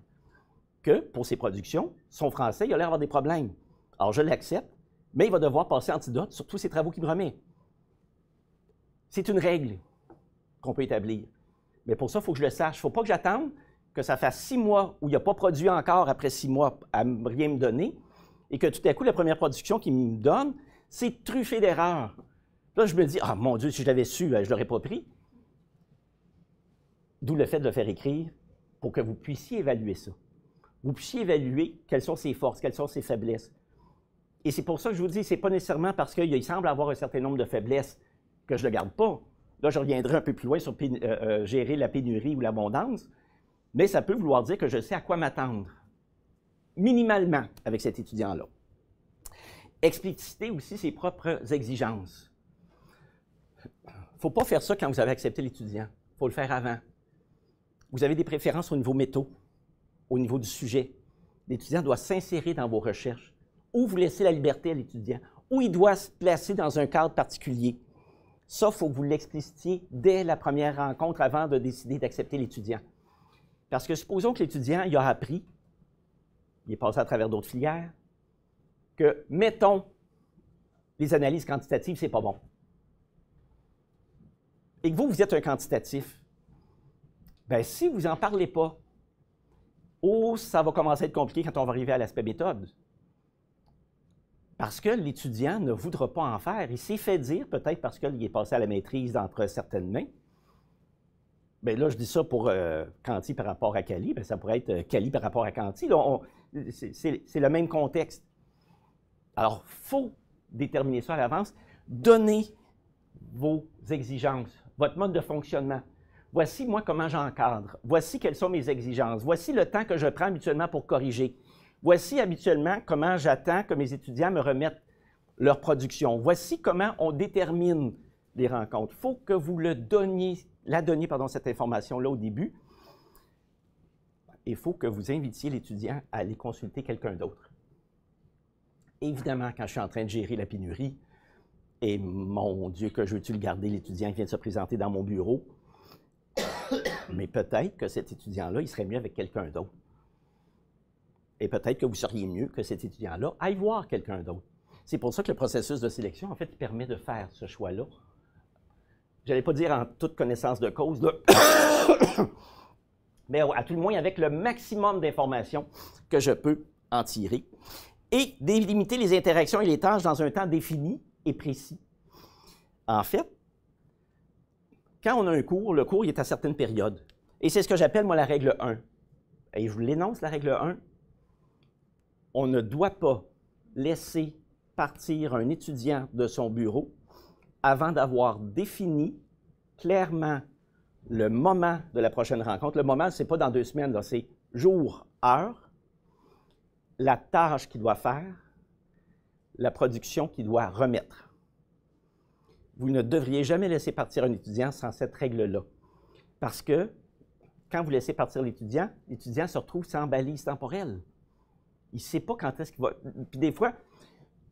Que pour ses productions, son français, il a l'air d'avoir des problèmes. Alors je l'accepte, mais il va devoir passer antidote sur tous ses travaux qu'il me remet. C'est une règle qu'on peut établir. Mais pour ça, il faut que je le sache. Il ne faut pas que j'attende que ça fasse six mois où il a pas produit encore après six mois à rien me donner et que tout à coup, la première production qu'il me donne, c'est truffé d'erreurs. Là, je me dis, ah mon Dieu, si je l'avais su, hein, je ne l'aurais pas pris. D'où le fait de le faire écrire pour que vous puissiez évaluer ça. Vous puissiez évaluer quelles sont ses forces, quelles sont ses faiblesses. Et c'est pour ça que je vous dis, c'est pas nécessairement parce qu'il semble avoir un certain nombre de faiblesses que je ne le garde pas. Là, je reviendrai un peu plus loin sur euh, euh, gérer la pénurie ou l'abondance, mais ça peut vouloir dire que je sais à quoi m'attendre minimalement avec cet étudiant-là. Expliciter aussi ses propres exigences. Il ne faut pas faire ça quand vous avez accepté l'étudiant. Il faut le faire avant. Vous avez des préférences au niveau métaux, au niveau du sujet. L'étudiant doit s'insérer dans vos recherches. Ou vous laissez la liberté à l'étudiant, ou il doit se placer dans un cadre particulier. Ça, il faut que vous l'explicitiez dès la première rencontre avant de décider d'accepter l'étudiant. Parce que supposons que l'étudiant il a appris il est passé à travers d'autres filières, que, mettons, les analyses quantitatives, c'est pas bon. Et que vous, vous êtes un quantitatif. Bien, si vous n'en parlez pas, oh, ça va commencer à être compliqué quand on va arriver à l'aspect méthode. Parce que l'étudiant ne voudra pas en faire. Il s'est fait dire, peut-être parce qu'il est passé à la maîtrise d'entre certaines mains. Bien là, je dis ça pour quanti euh, » par rapport à Cali, bien, ça pourrait être Cali euh, par rapport à Canty. Là, c'est le même contexte. Alors, faut déterminer ça à l'avance. Donnez vos exigences, votre mode de fonctionnement. Voici moi comment j'encadre. Voici quelles sont mes exigences. Voici le temps que je prends habituellement pour corriger. Voici habituellement comment j'attends que mes étudiants me remettent leur production. Voici comment on détermine les rencontres. Il faut que vous le donniez, la donniez pardon, cette information-là au début il faut que vous invitiez l'étudiant à aller consulter quelqu'un d'autre. Évidemment, quand je suis en train de gérer la pénurie, et mon Dieu, que je veux-tu le garder, l'étudiant qui vient de se présenter dans mon bureau, mais peut-être que cet étudiant-là, il serait mieux avec quelqu'un d'autre. Et peut-être que vous seriez mieux que cet étudiant-là aille voir quelqu'un d'autre. C'est pour ça que le processus de sélection, en fait, permet de faire ce choix-là. Je n'allais pas dire en toute connaissance de cause, là, mais à tout le moins avec le maximum d'informations que je peux en tirer. Et délimiter les interactions et les tâches dans un temps défini et précis. En fait, quand on a un cours, le cours est à certaines périodes. Et c'est ce que j'appelle, moi, la règle 1. Et je vous l'énonce, la règle 1. On ne doit pas laisser partir un étudiant de son bureau avant d'avoir défini clairement le moment de la prochaine rencontre. Le moment, ce n'est pas dans deux semaines, c'est jour, heure, la tâche qu'il doit faire, la production qu'il doit remettre. Vous ne devriez jamais laisser partir un étudiant sans cette règle-là. Parce que quand vous laissez partir l'étudiant, l'étudiant se retrouve sans balise temporelle. Il ne sait pas quand est-ce qu'il va. Puis des fois,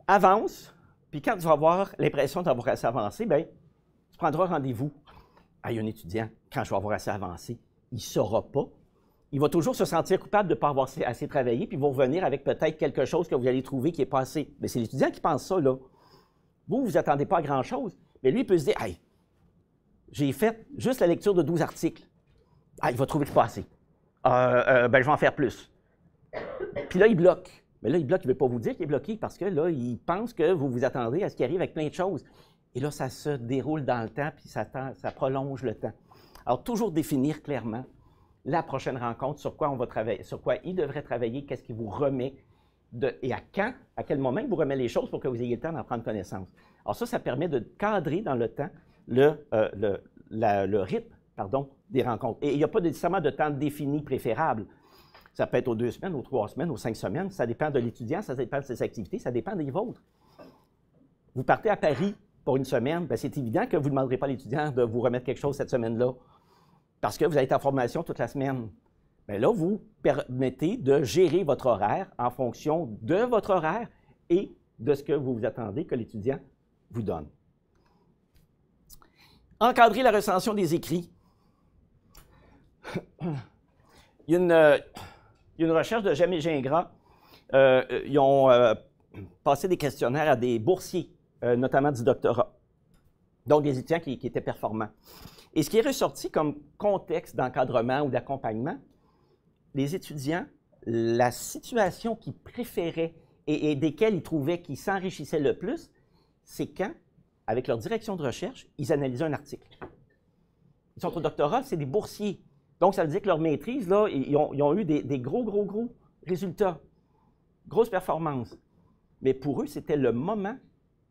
avance, puis quand tu vas avoir l'impression d'avoir assez avancé, bien, tu prendras rendez-vous à un étudiant, quand je vais avoir assez avancé, il ne saura pas. Il va toujours se sentir coupable de ne pas avoir assez travaillé, puis il va revenir avec peut-être quelque chose que vous allez trouver qui est passé. Mais c'est l'étudiant qui pense ça, là. Vous, vous attendez pas à grand-chose. Mais lui, il peut se dire, hey, j'ai fait juste la lecture de 12 articles. Ah, il va trouver que c'est pas assez. Euh, euh, ben, je vais en faire plus. Puis là, il bloque. Mais là, il bloque, il ne veut pas vous dire qu'il est bloqué parce que là, il pense que vous vous attendez à ce qui arrive avec plein de choses. Et là, ça se déroule dans le temps, puis ça, prolonge le temps. Alors, toujours définir clairement la prochaine rencontre, sur quoi on va travailler, sur quoi il devrait travailler, qu'est-ce qui vous remet de, et à quand, à quel moment il vous remet les choses pour que vous ayez le temps d'en prendre connaissance. Alors ça, ça permet de cadrer dans le temps le, euh, le, rythme pardon, des rencontres. Et il n'y a pas nécessairement de temps défini préférable. Ça peut être aux deux semaines, aux trois semaines, aux cinq semaines. Ça dépend de l'étudiant, ça dépend de ses activités, ça dépend des vôtres. Vous partez à Paris pour une semaine, ben, c'est évident que vous ne demanderez pas à l'étudiant de vous remettre quelque chose cette semaine-là, parce que vous allez être en formation toute la semaine. Mais ben là, vous permettez de gérer votre horaire en fonction de votre horaire et de ce que vous vous attendez que l'étudiant vous donne. Encadrer la recension des écrits. Euh, il y a une, recherche de Jamie Gingras. Euh, ils ont euh, passé des questionnaires à des boursiers euh, notamment du doctorat. Donc, des étudiants qui, étaient performants. Et ce qui est ressorti comme contexte d'encadrement ou d'accompagnement, les étudiants, la situation qu'ils préféraient et, et desquelles ils trouvaient qu'ils s'enrichissaient le plus, c'est quand, avec leur direction de recherche, ils analysaient un article. Ils sont au doctorat, c'est des boursiers. Donc, ça veut dire que leur maîtrise, là, ils ont, eu des, des, gros, gros, gros résultats, grosses performances. Mais pour eux, c'était le moment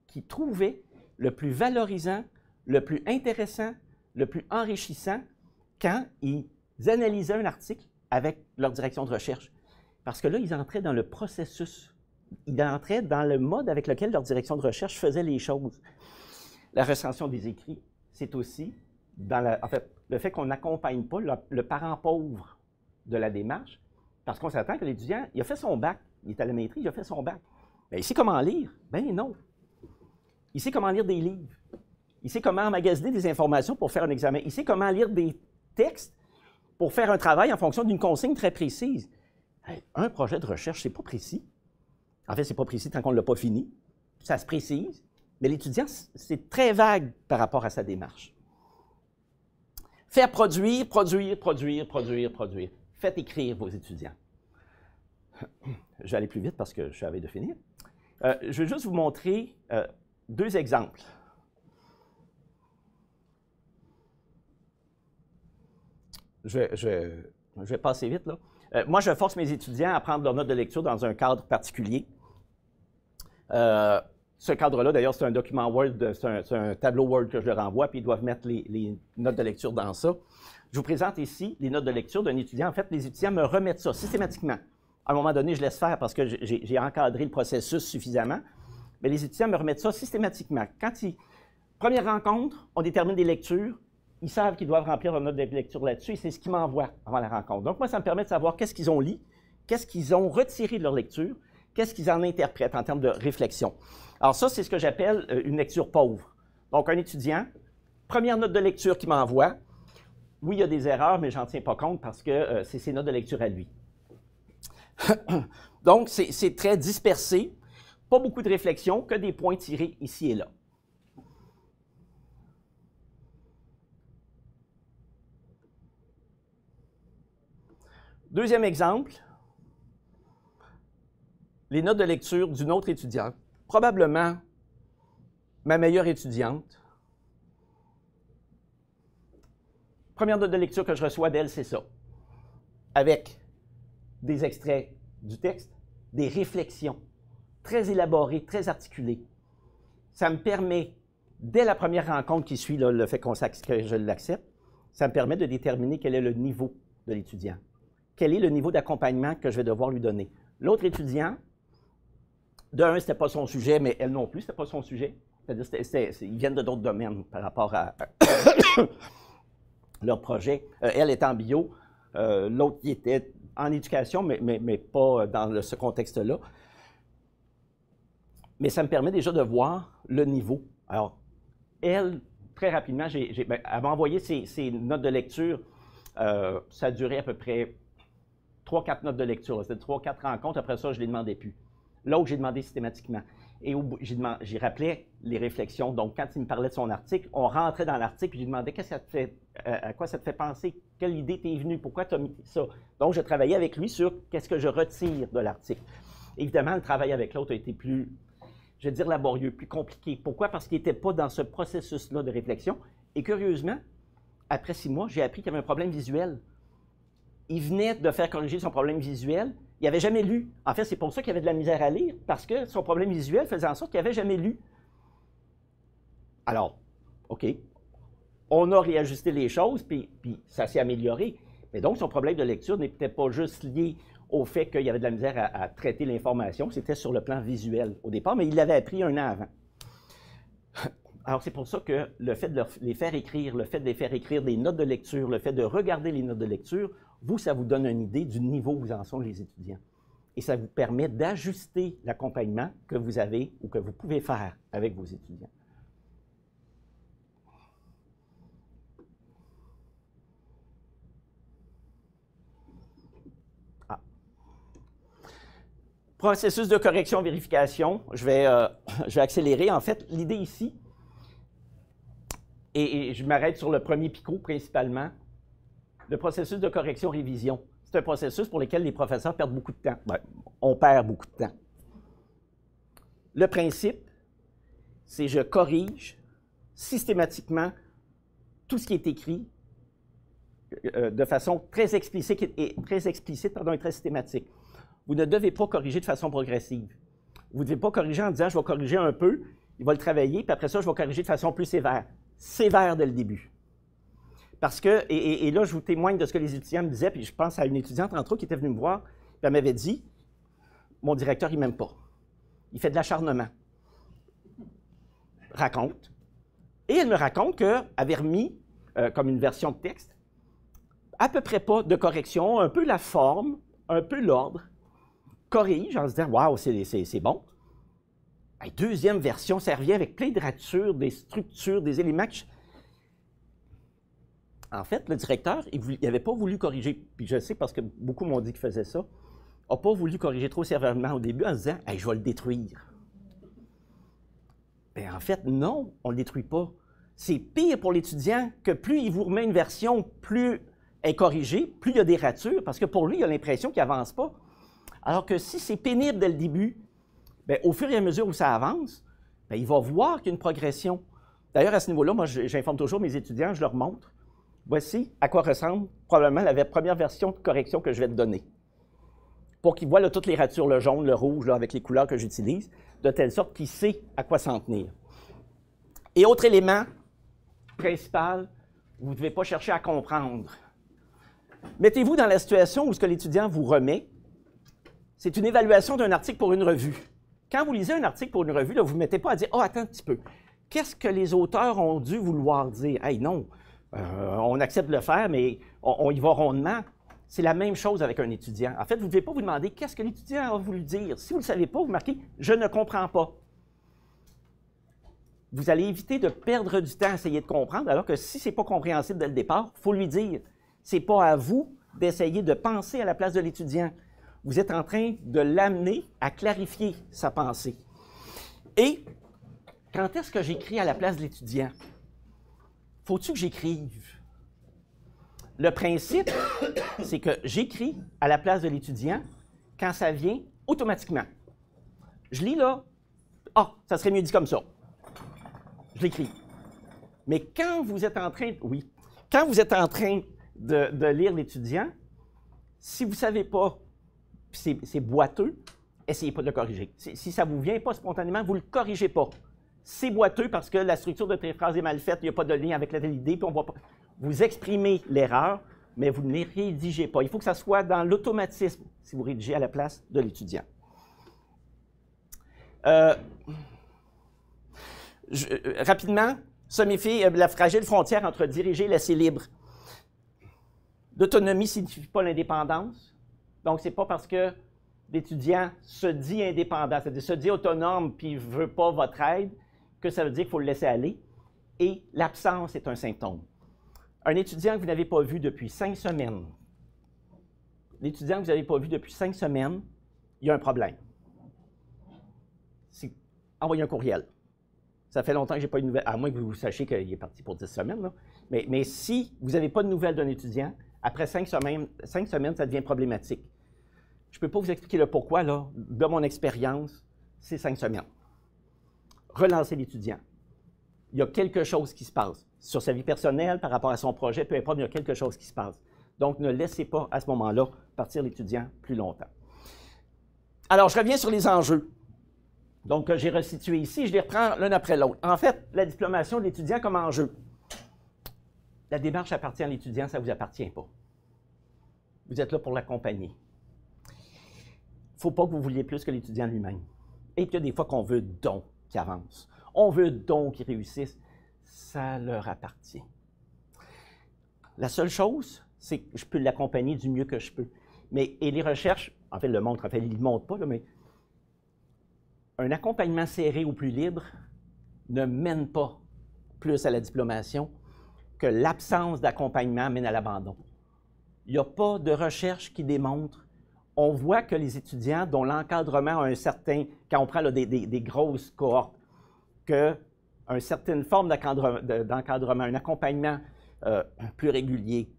qui trouvaient le plus valorisant, le plus intéressant, le plus enrichissant quand ils analysaient un article avec leur direction de recherche. Parce que là, ils entraient dans le processus. Ils entraient dans le mode avec lequel leur direction de recherche faisait les choses. La recension des écrits, c'est aussi, dans le fait qu'on n'accompagne pas le, parent pauvre de la démarche, parce qu'on s'attend que l'étudiant, il a fait son bac, il est à la maîtrise, il a fait son bac. mais ben, il sait comment lire. Ben non, il sait comment lire des livres. Il sait comment emmagasiner des informations pour faire un examen. Il sait comment lire des textes pour faire un travail en fonction d'une consigne très précise. un projet de recherche, c'est pas précis. En fait, c'est pas précis tant qu'on ne l'a pas fini. Ça se précise. Mais l'étudiant, c'est très vague par rapport à sa démarche. Faire produire, produire, produire, produire, produire. Faites écrire vos étudiants. Je vais aller plus vite parce que je suis à de finir. Euh, je vais juste vous montrer euh, deux exemples. Je, vais passer vite, là. Euh, moi, je force mes étudiants à prendre leur notes de lecture dans un cadre particulier. Euh, ce cadre-là, d'ailleurs, c'est un document Word, euh, c'est un, tableau Word que je leur envoie, puis ils doivent mettre les, les, notes de lecture dans ça. Je vous présente ici les notes de lecture d'un étudiant. En fait, les étudiants me remettent ça systématiquement. À un moment donné, je laisse faire parce que j'ai encadré le processus suffisamment, mais les étudiants me remettent ça systématiquement. Quand ils. Première rencontre, on détermine des lectures. Ils savent qu'ils doivent remplir leur note de lecture là-dessus et c'est ce qu'ils m'envoient avant la rencontre. Donc, moi, ça me permet de savoir qu'est-ce qu'ils ont lu, qu'est-ce qu'ils ont retiré de leur lecture, qu'est-ce qu'ils en interprètent en termes de réflexion. Alors, ça, c'est ce que j'appelle euh, une lecture pauvre. Donc, un étudiant, première note de lecture qu'il m'envoie. Oui, il y a des erreurs, mais je n'en tiens pas compte parce que euh, c'est ses notes de lecture à lui. Donc, c'est très dispersé. Pas beaucoup de réflexion, que des points tirés ici et là. Deuxième exemple, les notes de lecture d'une autre étudiante, probablement ma meilleure étudiante. Première note de lecture que je reçois d'elle, c'est ça, avec des extraits du texte, des réflexions très élaboré, très articulé. Ça me permet, dès la première rencontre qui suit le fait qu'on que je l'accepte, ça me permet de déterminer quel est le niveau de l'étudiant, quel est le niveau d'accompagnement que je vais devoir lui donner. L'autre étudiant, d'un, ce n'était pas son sujet, mais elle non plus, ce n'était pas son sujet. C'est-à-dire, ils viennent de d'autres domaines par rapport à leur projet. Euh, elle est en bio, euh, l'autre était en éducation, mais, pas dans ce contexte-là mais ça me permet déjà de voir le niveau. Alors, elle, très rapidement, ben, elle m'a envoyé ses, notes de lecture. Euh, ça a duré à peu près trois, quatre notes de lecture. C'était trois, quatre rencontres. Après ça, je ne les demandais plus. L'autre, j'ai demandé systématiquement. Et j'ai rappelé les réflexions. Donc, quand il me parlait de son article, on rentrait dans l'article et je lui demandais ça te fait, euh, à quoi ça te fait penser, quelle idée t'es venue, pourquoi tu as mis ça. Donc, je travaillais avec lui sur qu'est-ce que je retire de l'article. Évidemment, le travail avec l'autre a été plus je vais dire laborieux, plus compliqué. Pourquoi? Parce qu'il n'était pas dans ce processus-là de réflexion. Et curieusement, après six mois, j'ai appris qu'il y avait un problème visuel. Il venait de faire corriger son problème visuel. Il n'avait jamais lu. En fait, c'est pour ça qu'il avait de la misère à lire, parce que son problème visuel faisait en sorte qu'il n'avait jamais lu. Alors, OK, on a réajusté les choses, puis, puis ça s'est amélioré. Mais donc, son problème de lecture n'était pas juste lié au fait qu'il y avait de la misère à, traiter l'information. C'était sur le plan visuel au départ, mais il l'avait appris un an avant. Alors, c'est pour ça que le fait de les faire écrire, le fait de les faire écrire des notes de lecture, le fait de regarder les notes de lecture, vous, ça vous donne une idée du niveau où vous en sont les étudiants. Et ça vous permet d'ajuster l'accompagnement que vous avez ou que vous pouvez faire avec vos étudiants. Processus de correction, vérification. Euh, je vais, accélérer. En fait, l'idée ici, et, je m'arrête sur le premier picot principalement, le processus de correction-révision. C'est un processus pour lequel les professeurs perdent beaucoup de temps. on perd beaucoup de temps. Le principe, c'est je corrige systématiquement tout ce qui est écrit euh, de façon très explicite, et, très explicite pardon, et très systématique vous ne devez pas corriger de façon progressive. Vous ne devez pas corriger en disant je vais corriger un peu, il va le travailler, puis après ça, je vais corriger de façon plus sévère. Sévère dès le début. Parce que, et, là, je vous témoigne de ce que les étudiants me disaient, puis je pense à une étudiante, entre autres, qui était venue me voir, puis elle m'avait dit Mon directeur, il ne m'aime pas. Il fait de l'acharnement. Raconte. Et elle me raconte qu'elle avait remis, euh, comme une version de texte, à peu près pas de correction, un peu la forme, un peu l'ordre, corrige en se disant Waouh, c'est bon. La deuxième version, ça revient avec plein de ratures, des structures, des éléments. En fait, le directeur, il n'avait pas voulu corriger, puis je sais parce que beaucoup m'ont dit qu'il faisait ça, n'a pas voulu corriger trop sévèrement au début en se disant Je vais le détruire. Bien, en fait, non, on ne le détruit pas. C'est pire pour l'étudiant que plus il vous remet une version plus est corrigée, plus il y a des ratures, parce que pour lui, il a l'impression qu'il n'avance pas. Alors que si c'est pénible dès le début, ben, au fur et à mesure où ça avance, ben, il va voir qu'il y a une progression. D'ailleurs, à ce niveau-là, moi, j'informe toujours mes étudiants, je leur montre. Voici à quoi ressemble probablement la première version de correction que je vais te donner. Pour qu'ils voient toutes les ratures, le jaune, le rouge, avec les couleurs que j'utilise, de telle sorte qu'ils sait à quoi s'en tenir. Et autre élément principal, vous ne devez pas chercher à comprendre. Mettez-vous dans la situation où ce que l'étudiant vous remet, c'est une évaluation d'un article pour une revue. Quand vous lisez un article pour une revue, vous ne mettez pas à dire Oh, attends un petit peu. Qu'est-ce que les auteurs ont dû vouloir dire Hey, non, euh, on accepte de le faire, mais on, y va rondement. C'est la même chose avec un étudiant. En fait, vous ne devez pas vous demander qu'est-ce que l'étudiant a voulu dire. Si vous ne le savez pas, vous marquez Je ne comprends pas. Vous allez éviter de perdre du temps à essayer de comprendre, alors que si ce n'est pas compréhensible dès le départ, il faut lui dire. Ce n'est pas à vous d'essayer de penser à la place de l'étudiant vous êtes en train de l'amener à clarifier sa pensée. Et quand est-ce que j'écris à la place de l'étudiant? faut il que j'écrive? Le principe, c'est que j'écris à la place de l'étudiant quand ça vient automatiquement. Je lis là, ah, ça serait mieux dit comme ça. Je l'écris. Mais quand vous êtes en train, oui, quand vous êtes en train de, de lire l'étudiant, si vous ne savez pas puis c'est boiteux, essayez pas de le corriger. Si ça ne vous vient pas spontanément, vous ne le corrigez pas. C'est boiteux parce que la structure de tes phrases est mal faite, il n'y a pas de lien avec la idée, puis on va Vous exprimez l'erreur, mais vous ne rédigez pas. Il faut que ça soit dans l'automatisme si vous rédigez à la place de l'étudiant. Euh, euh, rapidement, se méfie euh, la fragile frontière entre diriger et laisser libre. L'autonomie ne signifie pas l'indépendance donc, ce n'est pas parce que l'étudiant se dit indépendant, c'est-à-dire se dit autonome puis ne veut pas votre aide, que ça veut dire qu'il faut le laisser aller. Et l'absence est un symptôme. Un étudiant que vous n'avez pas vu depuis cinq semaines, l'étudiant que vous n'avez pas vu depuis cinq semaines, il y a un problème. Envoyez un courriel. Ça fait longtemps que je n'ai pas eu de nouvelles, à moins que vous sachiez qu'il est parti pour dix semaines. Mais, si vous n'avez pas de nouvelles d'un étudiant, après cinq semaines, cinq semaines, ça devient problématique. Je ne peux pas vous expliquer le pourquoi, là, de mon expérience, c'est cinq semaines. Relancer l'étudiant. Il y a quelque chose qui se passe sur sa vie personnelle, par rapport à son projet, peu importe, il y a quelque chose qui se passe. Donc, ne laissez pas à ce moment-là partir l'étudiant plus longtemps. Alors, je reviens sur les enjeux. Donc, j'ai resitué ici, je les reprends l'un après l'autre. En fait, la diplomation de l'étudiant comme enjeu. La démarche appartient à l'étudiant, ça ne vous appartient pas. Vous êtes là pour l'accompagner faut pas que vous vouliez plus que l'étudiant lui-même. Et puis, il y a des fois qu'on veut donc qu'il avance. On veut donc qu'il réussisse, Ça leur appartient. La seule chose, c'est que je peux l'accompagner du mieux que je peux. Mais, et les recherches, en fait, le montre, en fait, ils ne le montrent pas, mais un accompagnement serré ou plus libre ne mène pas plus à la diplomation que l'absence d'accompagnement mène à l'abandon. Il n'y a pas de recherche qui démontre on voit que les étudiants dont l'encadrement a un certain, quand on prend des, grosses cohortes, qu'une certaine forme d'encadrement, un accompagnement euh, plus régulier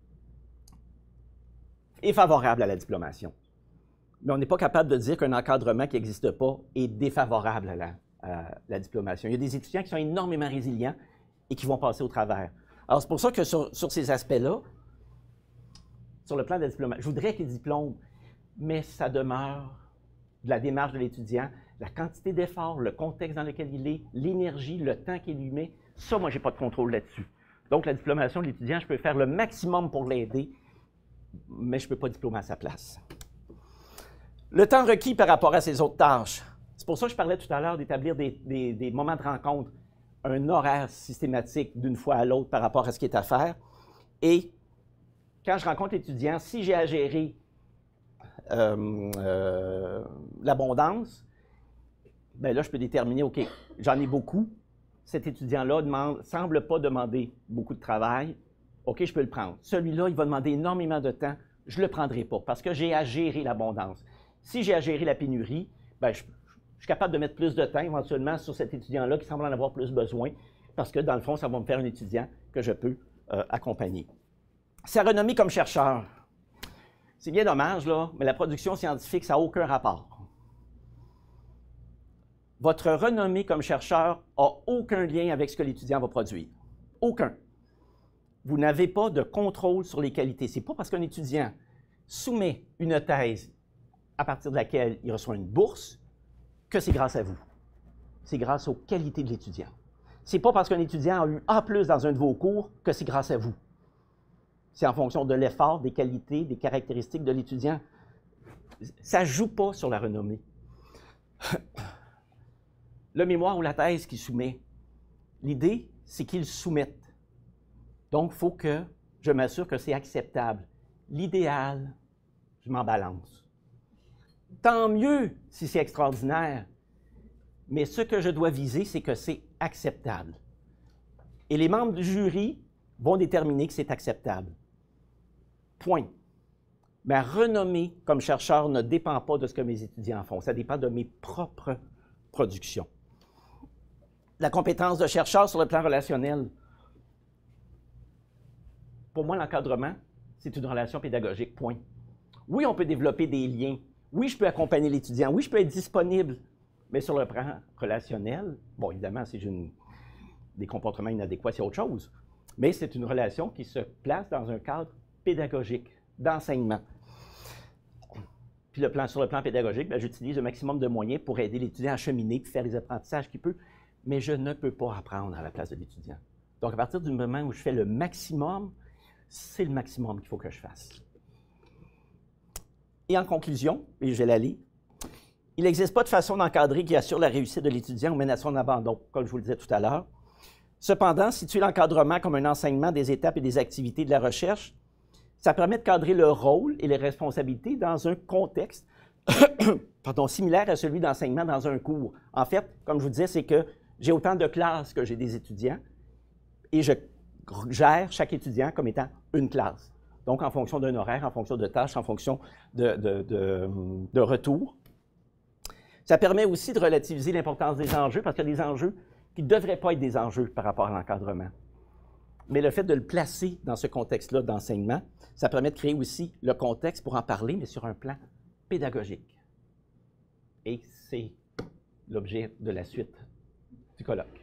est favorable à la diplomation. Mais on n'est pas capable de dire qu'un encadrement qui n'existe pas est défavorable à la, diplomation. Il y a des étudiants qui sont énormément résilients et qui vont passer au travers. Alors, c'est pour ça que sur, ces aspects-là, sur le plan de la diplomation, je voudrais les diplômes mais ça demeure de la démarche de l'étudiant, la quantité d'efforts, le contexte dans lequel il est, l'énergie, le temps qu'il lui met. Ça, moi, je n'ai pas de contrôle là-dessus. Donc, la diplomation de l'étudiant, je peux faire le maximum pour l'aider, mais je ne peux pas diplômer à sa place. Le temps requis par rapport à ses autres tâches. C'est pour ça que je parlais tout à l'heure d'établir des, des moments de rencontre, un horaire systématique d'une fois à l'autre par rapport à ce qui est à faire. Et quand je rencontre l'étudiant, si j'ai à gérer euh, euh, l'abondance, ben là, je peux déterminer, OK, j'en ai beaucoup. Cet étudiant-là ne semble pas demander beaucoup de travail. OK, je peux le prendre. Celui-là, il va demander énormément de temps. Je ne le prendrai pas parce que j'ai à gérer l'abondance. Si j'ai à gérer la pénurie, ben, je, suis capable de mettre plus de temps éventuellement sur cet étudiant-là qui semble en avoir plus besoin parce que dans le fond, ça va me faire un étudiant que je peux euh, accompagner. Sa renommée comme chercheur, c'est bien dommage, là, mais la production scientifique, ça n'a aucun rapport. Votre renommée comme chercheur n'a aucun lien avec ce que l'étudiant va produire. Aucun. Vous n'avez pas de contrôle sur les qualités. Ce n'est pas parce qu'un étudiant soumet une thèse à partir de laquelle il reçoit une bourse que c'est grâce à vous. C'est grâce aux qualités de l'étudiant. C'est pas parce qu'un étudiant a eu A+ dans un de vos cours que c'est grâce à vous. C'est en fonction de l'effort, des qualités, des caractéristiques de l'étudiant. Ça ne joue pas sur la renommée. le mémoire ou la thèse qu'il soumet, l'idée, c'est qu'il soumette. Donc, il faut que je m'assure que c'est acceptable. L'idéal, je m'en balance. Tant mieux si c'est extraordinaire, mais ce que je dois viser, c'est que c'est acceptable. Et les membres du jury vont déterminer que c'est acceptable. Point. Ma renommée comme chercheur ne dépend pas de ce que mes étudiants font, ça dépend de mes propres productions. La compétence de chercheur sur le plan relationnel. Pour moi, l'encadrement, c'est une relation pédagogique, point. Oui, on peut développer des liens. Oui, je peux accompagner l'étudiant. Oui, je peux être disponible. Mais sur le plan relationnel, bon, évidemment, si j'ai des comportements inadéquats, c'est autre chose. Mais c'est une relation qui se place dans un cadre pédagogique, d'enseignement. Puis le plan, sur le plan pédagogique, ben, j'utilise le maximum de moyens pour aider l'étudiant à cheminer puis faire les apprentissages qu'il peut, mais je ne peux pas apprendre à la place de l'étudiant. Donc, à partir du moment où je fais le maximum, c'est le maximum qu'il faut que je fasse. Et en conclusion, et je la lis, il n'existe pas de façon d'encadrer qui assure la réussite de l'étudiant ou mène à son abandon, comme je vous le disais tout à l'heure. Cependant, situer l'encadrement comme un enseignement des étapes et des activités de la recherche ça permet de cadrer le rôle et les responsabilités dans un contexte pardon, similaire à celui d'enseignement dans un cours. En fait, comme je vous disais, c'est que j'ai autant de classes que j'ai des étudiants et je gère chaque étudiant comme étant une classe. Donc, en fonction d'un horaire, en fonction de tâches, en fonction de, de, retour. Ça permet aussi de relativiser l'importance des enjeux parce qu'il y a des enjeux qui ne devraient pas être des enjeux par rapport à l'encadrement. Mais le fait de le placer dans ce contexte-là d'enseignement, ça permet de créer aussi le contexte pour en parler, mais sur un plan pédagogique. Et c'est l'objet de la suite du colloque.